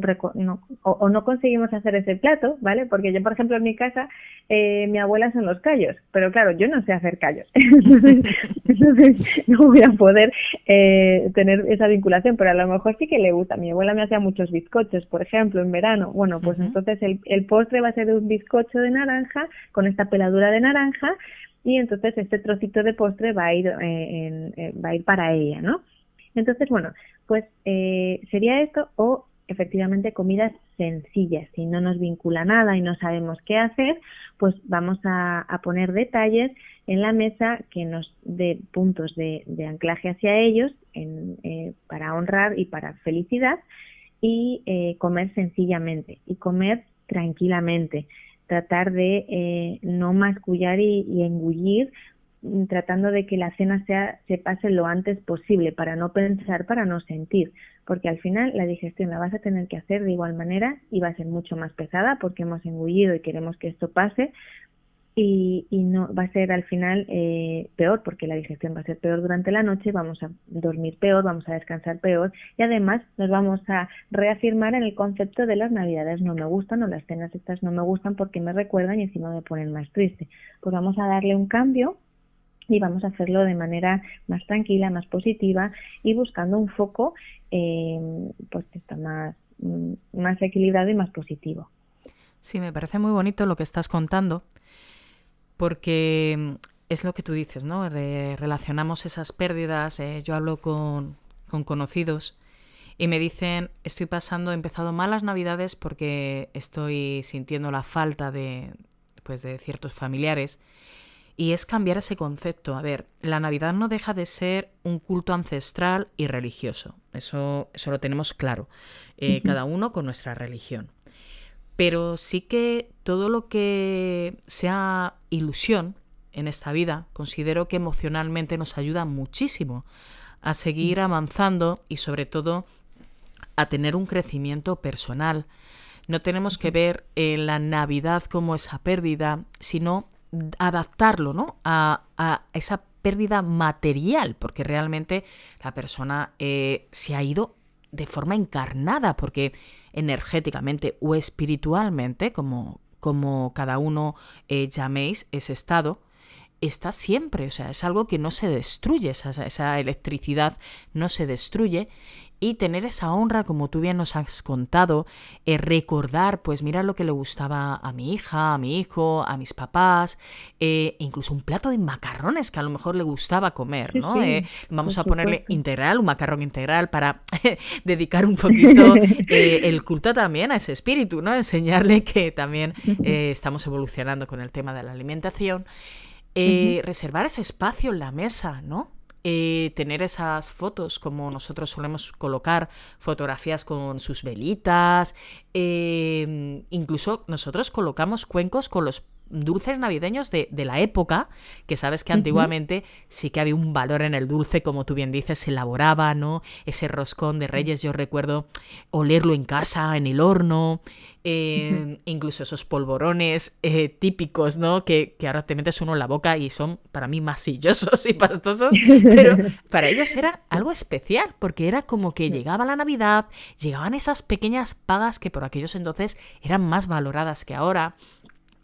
o, no conseguimos hacer ese plato, ¿vale? Porque yo, por ejemplo, en mi casa, eh, mi abuela son los callos, pero claro, yo no sé hacer callos. entonces, no voy a poder eh, tener esa vinculación, pero a lo mejor sí que le gusta. Mi abuela me hacía muchos bizcochos, por ejemplo, en verano. Bueno, pues entonces el, postre va a ser un bizcocho de naranja con esta peladura de naranja y entonces este trocito de postre va a ir, eh, va a ir para ella, ¿no? Entonces, bueno, pues eh, sería esto o efectivamente comidas sencillas. Si no nos vincula nada y no sabemos qué hacer, pues vamos a, poner detalles en la mesa que nos dé puntos de, anclaje hacia ellos eh, para honrar y para felicidad y eh, comer sencillamente y comer tranquilamente. Tratar de no mascullar y engullir tratando de que la cena sea, se pase lo antes posible para no pensar, para no sentir, porque al final la digestión la vas a tener que hacer de igual manera y va a ser mucho más pesada porque hemos engullido y queremos que esto pase y, no va a ser al final eh, peor porque la digestión va a ser peor durante la noche, vamos a dormir peor, vamos a descansar peor y además nos vamos a reafirmar en el concepto de las navidades no me gustan o las cenas estas no me gustan porque me recuerdan y encima me ponen más triste. Pues vamos a darle un cambio y vamos a hacerlo de manera más tranquila, más positiva y buscando un foco eh, pues que está más, mm, más equilibrado y más positivo. Sí, me parece muy bonito lo que estás contando porque mm, es lo que tú dices, ¿no? relacionamos esas pérdidas, eh, yo hablo con, con conocidos y me dicen, estoy pasando, he empezado malas navidades porque estoy sintiendo la falta de, pues, de ciertos familiares y es cambiar ese concepto. A ver, la Navidad no deja de ser un culto ancestral y religioso, eso, lo tenemos claro, eh, cada uno con nuestra religión. Pero sí que todo lo que sea ilusión en esta vida, considero que emocionalmente nos ayuda muchísimo a seguir avanzando y sobre todo a tener un crecimiento personal. No tenemos que ver eh, la Navidad como esa pérdida, sino adaptarlo ¿no? a, esa pérdida material, porque realmente la persona eh, se ha ido de forma encarnada, porque energéticamente o espiritualmente, como, como cada uno eh, llaméis ese estado, está siempre, o sea, es algo que no se destruye, esa electricidad no se destruye y tener esa honra, como tú bien nos has contado, eh, recordar, pues mira lo que le gustaba a mi hija, a mi hijo, a mis papás, e incluso un plato de macarrones que a lo mejor le gustaba comer, ¿no? Eh, vamos a ponerle integral, un macarrón integral para dedicar un poquito el culto también a ese espíritu, ¿no? Enseñarle que también estamos evolucionando con el tema de la alimentación. Reservar ese espacio en la mesa, ¿no? Eh, tener esas fotos, como nosotros solemos colocar fotografías con sus velitas, eh, incluso nosotros colocamos cuencos con los dulces navideños de, la época, que sabes que antiguamente sí que había un valor en el dulce, como tú bien dices, se elaboraba, ¿no? Ese roscón de reyes, yo recuerdo olerlo en casa, en el horno, incluso esos polvorones eh, típicos, ¿no? Que, que, ahora te metes uno en la boca y son para mí masillosos y pastosos, pero para ellos era algo especial, porque era como que llegaba la Navidad, llegaban esas pequeñas pagas que por aquellos entonces eran más valoradas que ahora,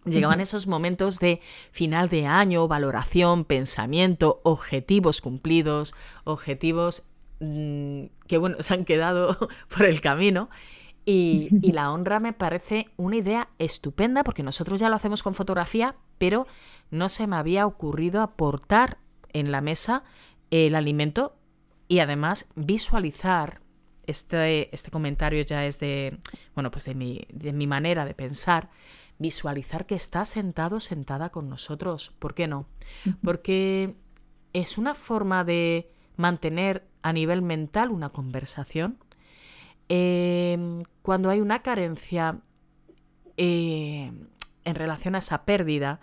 Llegaban esos momentos de final de año, valoración, pensamiento, objetivos cumplidos, objetivos mm, que bueno, se han quedado por el camino. Y, la honra me parece una idea estupenda porque nosotros ya lo hacemos con fotografía, pero no se me había ocurrido aportar en la mesa el alimento y además visualizar. Este, este comentario ya es de, bueno, pues de mi, de mi manera de pensar visualizar que está sentado, sentada con nosotros. ¿Por qué no? Porque es una forma de mantener a nivel mental una conversación. Em, cuando hay una carencia em, en relación a esa pérdida,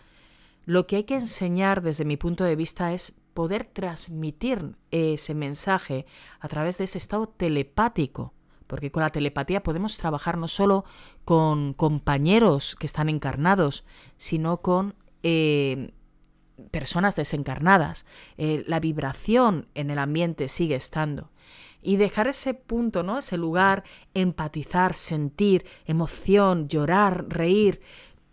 lo que hay que enseñar desde mi punto de vista es poder transmitir ese mensaje a través de ese estado telepático porque con la telepatía podemos trabajar no solo con compañeros que están encarnados, sino con eh, personas desencarnadas. Eh, la vibración en el ambiente sigue estando. Y dejar ese punto, ¿no? Ese lugar, empatizar, sentir, emoción, llorar, reír,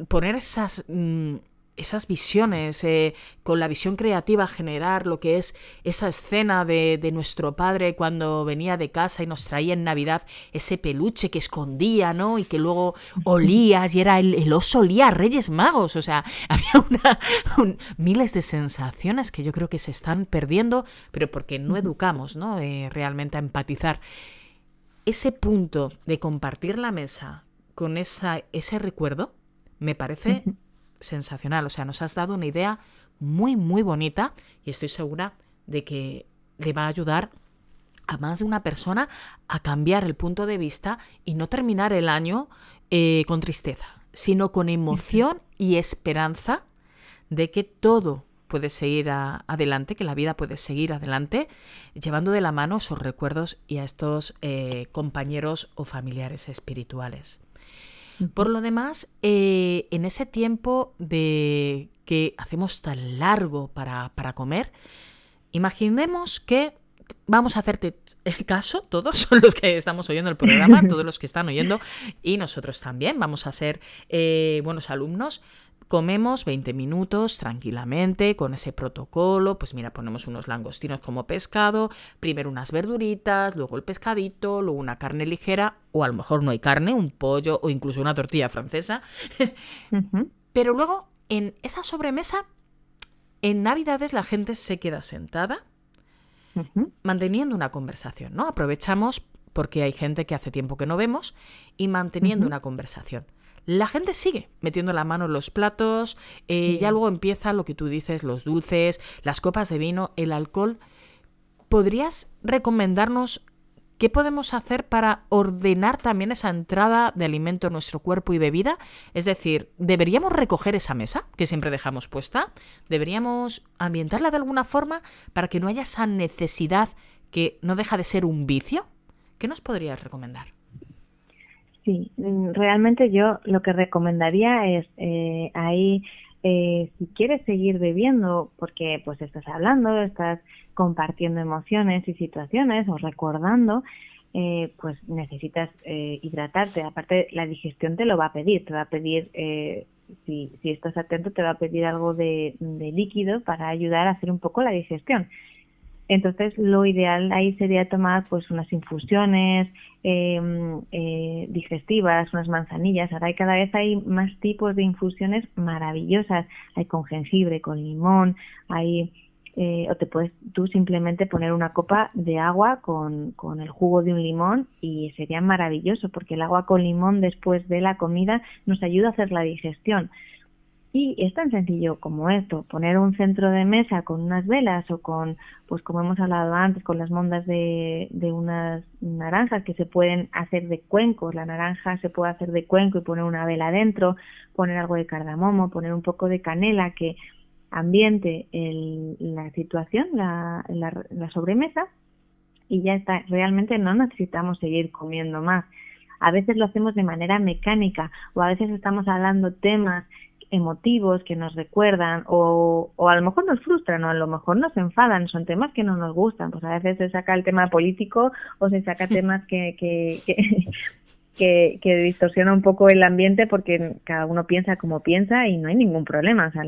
poner esas... Mm, esas visiones, eh, con la visión creativa generar lo que es esa escena de, nuestro padre cuando venía de casa y nos traía en Navidad ese peluche que escondía, ¿no? Y que luego olías y era el, oso olía a Reyes Magos, o sea, había miles de sensaciones que yo creo que se están perdiendo, pero porque no educamos, ¿no? Eh, realmente a empatizar. Ese punto de compartir la mesa con esa, ese recuerdo me parece sensacional. O sea, nos has dado una idea muy, muy bonita y estoy segura de que le va a ayudar a más de una persona a cambiar el punto de vista y no terminar el año eh, con tristeza, sino con emoción y esperanza de que todo puede seguir adelante, que la vida puede seguir adelante, llevando de la mano esos recuerdos y a estos eh, compañeros o familiares espirituales. Por lo demás, eh, en ese tiempo de que hacemos tan largo para, para comer, imaginemos que vamos a hacerte el caso, todos los que estamos oyendo el programa, todos los que están oyendo, y nosotros también vamos a ser eh, buenos alumnos. Comemos 20 minutos tranquilamente con ese protocolo, pues mira, ponemos unos langostinos como pescado, primero unas verduritas, luego el pescadito, luego una carne ligera, o a lo mejor no hay carne, un pollo o incluso una tortilla francesa. Pero luego, en esa sobremesa, en Navidades la gente se queda sentada, manteniendo una conversación, ¿no? Aprovechamos porque hay gente que hace tiempo que no vemos y manteniendo una conversación la gente sigue metiendo la mano en los platos, y eh, ya luego empieza lo que tú dices, los dulces, las copas de vino, el alcohol. ¿Podrías recomendarnos qué podemos hacer para ordenar también esa entrada de alimento en nuestro cuerpo y bebida? Es decir, ¿deberíamos recoger esa mesa que siempre dejamos puesta? ¿Deberíamos ambientarla de alguna forma para que no haya esa necesidad que no deja de ser un vicio? ¿Qué nos podrías recomendar? Sí, mm, realmente yo lo que recomendaría es eh, ahí, eh, si quieres seguir bebiendo, porque pues estás hablando, estás compartiendo emociones y situaciones o recordando, eh, pues necesitas eh, hidratarte. Aparte, la digestión te lo va a pedir, te va a pedir, si, si, estás atento, te va a pedir algo de líquido para ayudar a hacer un poco la digestión. Entonces, lo ideal ahí sería tomar pues unas infusiones eh, eh, digestivas, unas manzanillas. Ahora hay cada vez hay más tipos de infusiones maravillosas. Hay con jengibre, con limón, hay eh, o te puedes tú simplemente poner una copa de agua con, con el jugo de un limón y sería maravilloso porque el agua con limón después de la comida nos ayuda a hacer la digestión. Y es tan sencillo como esto, poner un centro de mesa con unas velas o con, pues como hemos hablado antes, con las mondas de, unas naranjas que se pueden hacer de cuencos, la naranja se puede hacer de cuenco y poner una vela adentro, poner algo de cardamomo, poner un poco de canela que ambiente la situación, la, la sobremesa y ya está, realmente no necesitamos seguir comiendo más. A veces lo hacemos de manera mecánica o a veces estamos hablando temas emotivos que nos recuerdan o, o a lo mejor nos frustran o a lo mejor nos enfadan, son temas que no nos gustan, pues a veces se saca el tema político o se saca temas que, que, que que, distorsiona un poco el ambiente porque cada uno piensa como piensa y no hay ningún problema. O sea,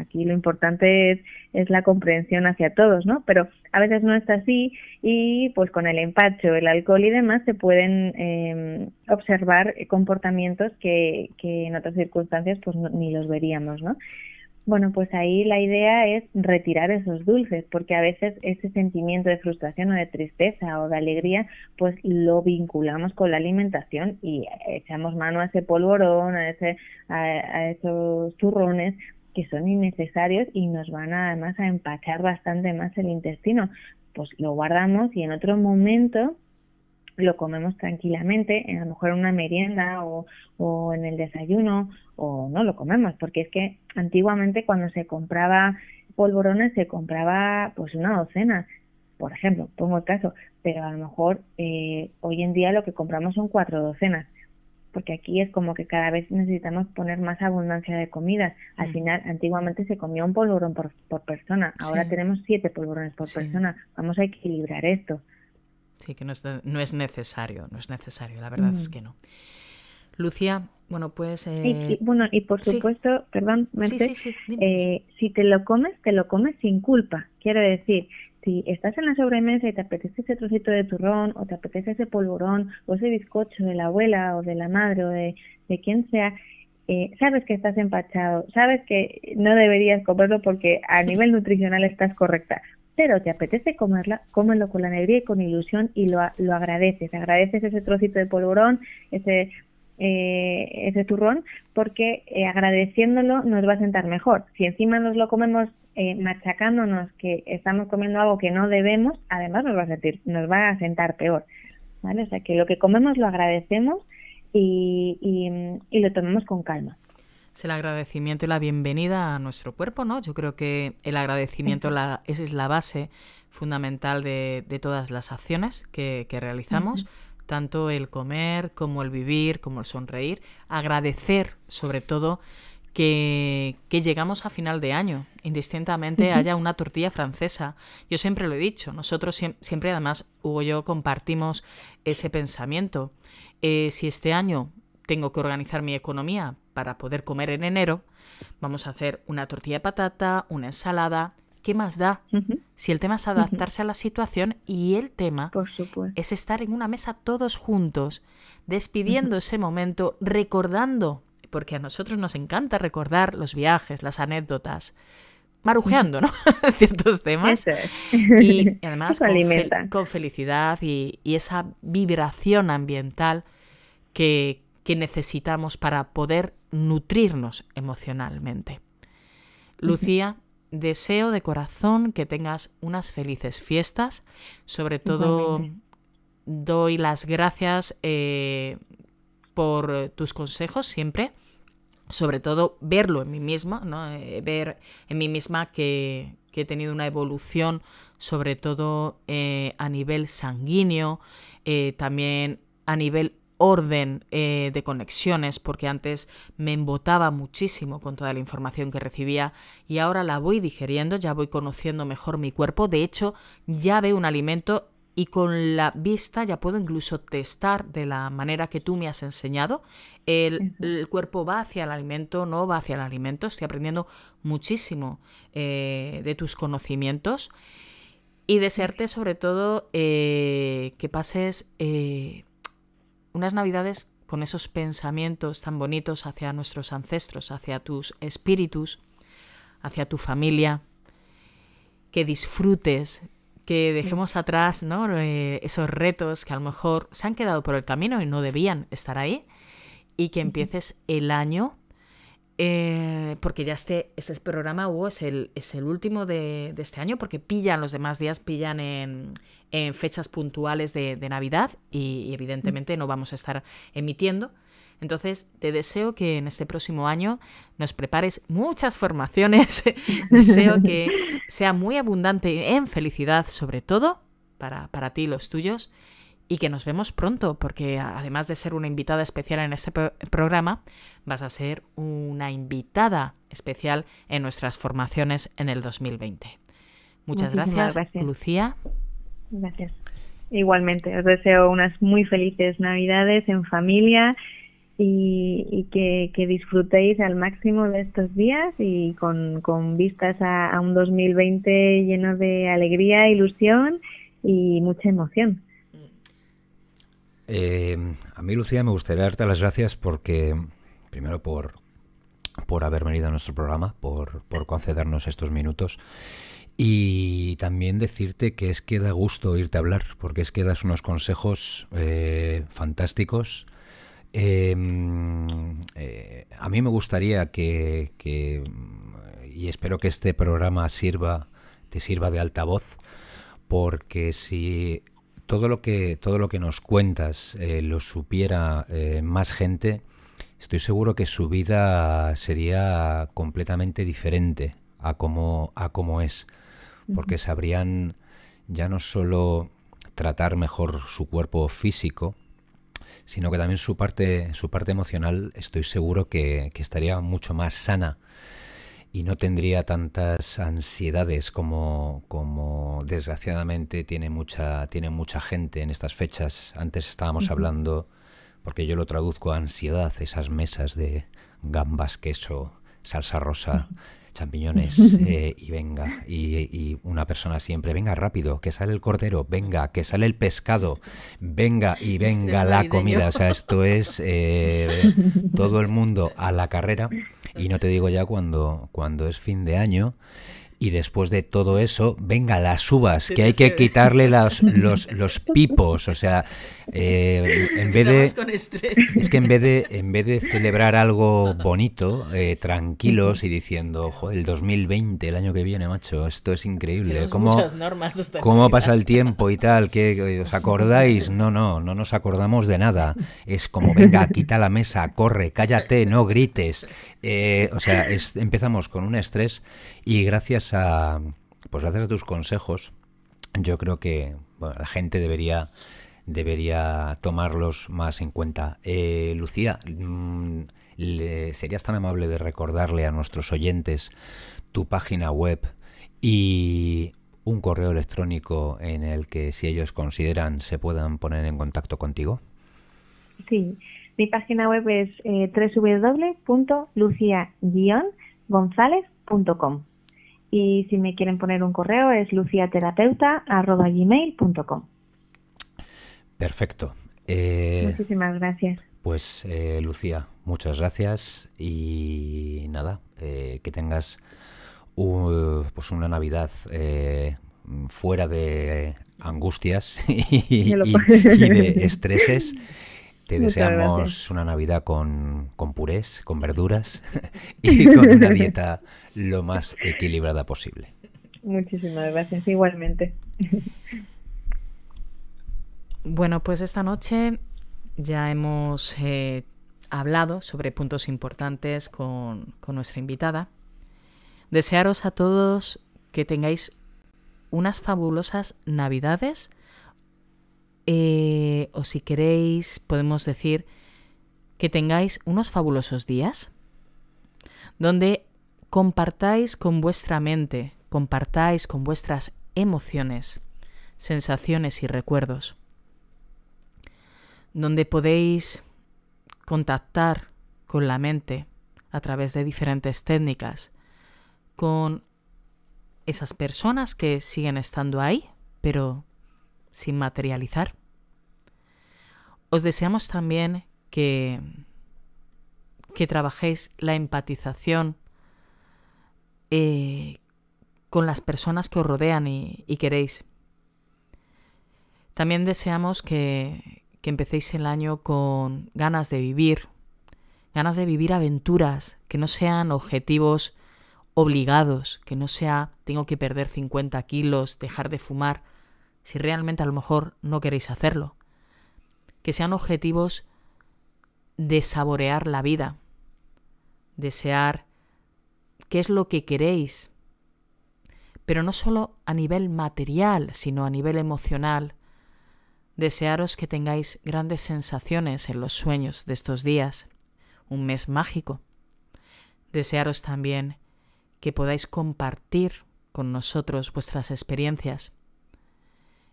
aquí lo importante es, la comprensión hacia todos, ¿no? Pero a veces no es así y pues con el empacho, el alcohol y demás se pueden em, observar comportamientos que, en otras circunstancias pues ni los veríamos, ¿no? Bueno, pues ahí la idea es retirar esos dulces, porque a veces ese sentimiento de frustración o de tristeza o de alegría, pues lo vinculamos con la alimentación y echamos mano a ese polvorón, a, ese, a, esos zurrones que son innecesarios y nos van además a empachar bastante más el intestino. Pues lo guardamos y en otro momento lo comemos tranquilamente, a lo mejor en una merienda o, en el desayuno, o no lo comemos, porque es que antiguamente cuando se compraba polvorones se compraba pues una docena, por ejemplo, pongo el caso, pero a lo mejor eh, hoy en día lo que compramos son cuatro docenas, porque aquí es como que cada vez necesitamos poner más abundancia de comidas. Al mm. final, antiguamente se comía un polvorón por, persona, ahora tenemos siete polvorones por persona, vamos a equilibrar esto. Sí, que no es, no es necesario, no es necesario, la verdad es que no. Lucía, bueno, pues... Eh, bueno, y por supuesto, perdón, Mercedes, eh, si te lo comes, te lo comes sin culpa. Quiero decir, si estás en la sobremesa y te apetece ese trocito de turrón o te apetece ese polvorón o ese bizcocho de la abuela o de la madre o de, de quien sea, eh, sabes que estás empachado, sabes que no deberías comerlo porque a nivel nutricional estás correcta pero te apetece comerla, cómelo con la alegría y con ilusión y lo, lo agradeces. Agradeces ese trocito de polvorón, ese, eh, ese turrón, porque eh, agradeciéndolo nos va a sentar mejor. Si encima nos lo comemos eh, machacándonos que estamos comiendo algo que no debemos, además nos va a sentir, nos va a sentar peor. ¿vale? O sea que lo que comemos lo agradecemos y, y lo tomemos con calma. Es el agradecimiento y la bienvenida a nuestro cuerpo, ¿no? Yo creo que el agradecimiento es la base fundamental de, todas las acciones que, realizamos, tanto el comer como el vivir, como el sonreír. Agradecer, sobre todo, que, llegamos a final de año, indistintamente haya una tortilla francesa. Yo siempre lo he dicho, nosotros siempre, además, Hugo y yo compartimos ese pensamiento. Eh, si este año tengo que organizar mi economía para poder comer en enero, vamos a hacer una tortilla de patata, una ensalada. ¿Qué más da? Si el tema es adaptarse a la situación y el tema es estar en una mesa todos juntos, despidiendo ese momento, recordando, porque a nosotros nos encanta recordar los viajes, las anécdotas, marujeando, ¿no? Ciertos temas. Y además con, felicidad y esa vibración ambiental que, que necesitamos para poder nutrirnos emocionalmente. Lucía, deseo de corazón que tengas unas felices fiestas. Sobre todo doy las gracias eh, por tus consejos siempre. Sobre todo verlo en mí misma, ¿no? Eh, ver en mí misma que, he tenido una evolución, sobre todo eh, a nivel sanguíneo, también a nivel orden eh, de conexiones porque antes me embotaba muchísimo con toda la información que recibía y ahora la voy digeriendo ya voy conociendo mejor mi cuerpo, de hecho ya veo un alimento y con la vista ya puedo incluso testar de la manera que tú me has enseñado. El, cuerpo va hacia el alimento, no va hacia el alimento. Estoy aprendiendo muchísimo eh, de tus conocimientos y desearte sobre todo eh, que pases unas navidades con esos pensamientos tan bonitos hacia nuestros ancestros, hacia tus espíritus, hacia tu familia, que disfrutes, que dejemos atrás ¿no? Eh, esos retos que a lo mejor se han quedado por el camino y no debían estar ahí, y que empieces el año eh, porque ya este, este programa es el, es el último de, este año, porque pillan los demás días, pillan en, fechas puntuales de, Navidad y, evidentemente no vamos a estar emitiendo. Entonces, te deseo que en este próximo año nos prepares muchas formaciones. deseo que sea muy abundante en felicidad, sobre todo para, para ti y los tuyos y que nos vemos pronto, porque además de ser una invitada especial en este programa, vas a ser una invitada especial en nuestras formaciones en el 2020. Muchas gracias, Lucía. Gracias. Igualmente, os deseo unas muy felices Navidades en familia y, que, disfrutéis al máximo de estos días y con, vistas a un 2020 lleno de alegría, ilusión y mucha emoción. Eh, a mí, Lucía, me gustaría darte las gracias porque, primero, por, por haber venido a nuestro programa, por, por concedernos estos minutos. Y también decirte que es que da gusto a hablar, porque es que das unos consejos eh, fantásticos. Em, eh, a mí me gustaría que, que, y espero que este programa sirva, te sirva de altavoz, porque si todo lo que, todo lo que nos cuentas eh, lo supiera eh, más gente, estoy seguro que su vida sería completamente diferente a cómo, a es, porque sabrían ya no solo tratar mejor su cuerpo físico, sino que también su parte, su parte emocional estoy seguro que estaría mucho más sana y no tendría tantas ansiedades como, como desgraciadamente tiene mucha, tiene mucha gente en estas fechas. Antes estábamos hablando, porque yo lo traduzco a ansiedad, esas mesas de gambas, queso, salsa rosa, champiñones eh, y venga. Y, una persona siempre, venga rápido, que sale el cordero, venga, que sale el pescado, venga y este venga la comida. O sea, esto es eh, todo el mundo a la carrera. Y no te digo ya cuando, cuando es fin de año y después de todo eso, venga, las uvas, que hay que quitarle las, los, los pipos, o sea, eh, en vez de... Es que en vez de, en vez de celebrar algo bonito, eh, tranquilos y diciendo, el 2020, el año que viene, macho, esto es increíble. ¿Cómo, ¿Cómo pasa el tiempo y tal? que ¿Os acordáis? No, no, no nos acordamos de nada. Es como, venga, quita la mesa, corre, cállate, no grites. Eh, o sea, empezamos con un estrés y gracias a, pues gracias a tus consejos, yo creo que la gente debería debería tomarlos más en cuenta. Eh, Lucía, mm, ¿serías tan amable de recordarle a nuestros oyentes tu página web y un correo electrónico en el que si ellos consideran se puedan poner en contacto contigo? Sí, mi página web es eh, www.lucia-gonzalez.com. Y si me quieren poner un correo es luciaterapeuta.gmail.com Perfecto. Eh, Muchísimas gracias. Pues eh, Lucía, muchas gracias y nada, eh, que tengas pues una Navidad fuera de angustias y de estreses. Te deseamos una Navidad con, con, purés, con verduras y con una dieta lo más equilibrada posible. Muchísimas gracias, igualmente. Bueno, pues esta noche ya hemos eh, hablado sobre puntos importantes con nuestra invitada. Desearos a todos que tengáis unas fabulosas navidades eh, o si queréis, podemos decir que tengáis unos fabulosos días donde compartáis con vuestra mente, compartáis con vuestras emociones, sensaciones y recuerdos, donde podéis contactar con la mente a través de diferentes técnicas, con esas personas que siguen estando ahí, pero sin materializar. Os deseamos también que, que trabajéis la empatización eh, con las personas que os rodean y, queréis. También deseamos que, que empecéis el año con ganas de vivir, ganas de vivir aventuras, que no sean objetivos obligados, que no sea tengo que perder 50 kilos, dejar de fumar si realmente a lo mejor no queréis hacerlo. Que sean objetivos de saborear la vida, desear qué es lo que queréis, pero no solo a nivel material, sino a nivel emocional. Desearos que tengáis grandes sensaciones en los sueños de estos días, un mes mágico. Desearos también que podáis compartir con nosotros vuestras experiencias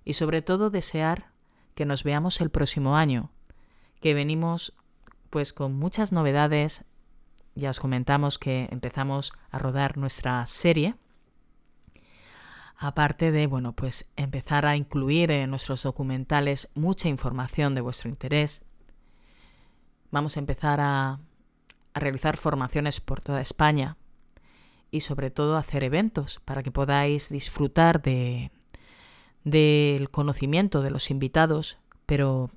y sobre todo desear que nos veamos el próximo año, que venimos pues con muchas novedades, ya os comentamos que empezamos a rodar nuestra serie, aparte de, bueno, pues empezar a incluir en nuestros documentales mucha información de vuestro interés, vamos a empezar a realizar formaciones por toda España y sobre todo hacer eventos para que podáis disfrutar de, del conocimiento de los invitados, pero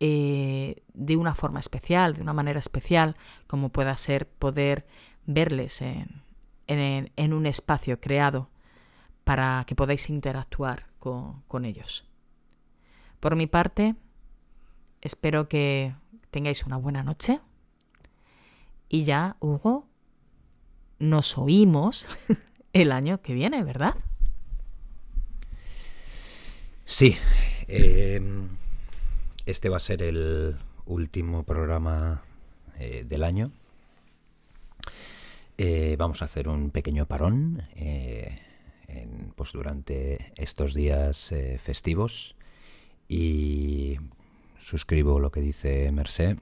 eh, de una forma especial, de una manera especial, como pueda ser poder verles en, un espacio creado para que podáis interactuar con, con ellos. Por mi parte, espero que tengáis una buena noche. Y ya, Hugo, nos oímos el año que viene, ¿verdad? Sí, em, este va a ser el último programa eh, del año. Eh, vamos a hacer un pequeño parón eh, pues, durante estos días festivos y suscribo lo que dice Merced.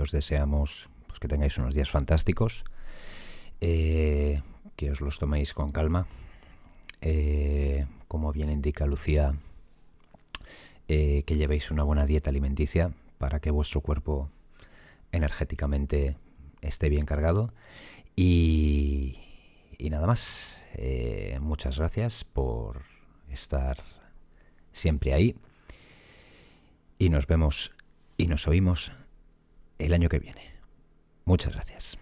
os deseamos pues, que tengáis unos días fantásticos, que os los toméis con calma, eh, como bien indica Lucía, eh, que llevéis una buena dieta alimenticia para que vuestro cuerpo energéticamente esté bien cargado. Y, nada más, eh, muchas gracias por estar siempre ahí. Y nos vemos y nos oímos el año que viene. Muchas gracias.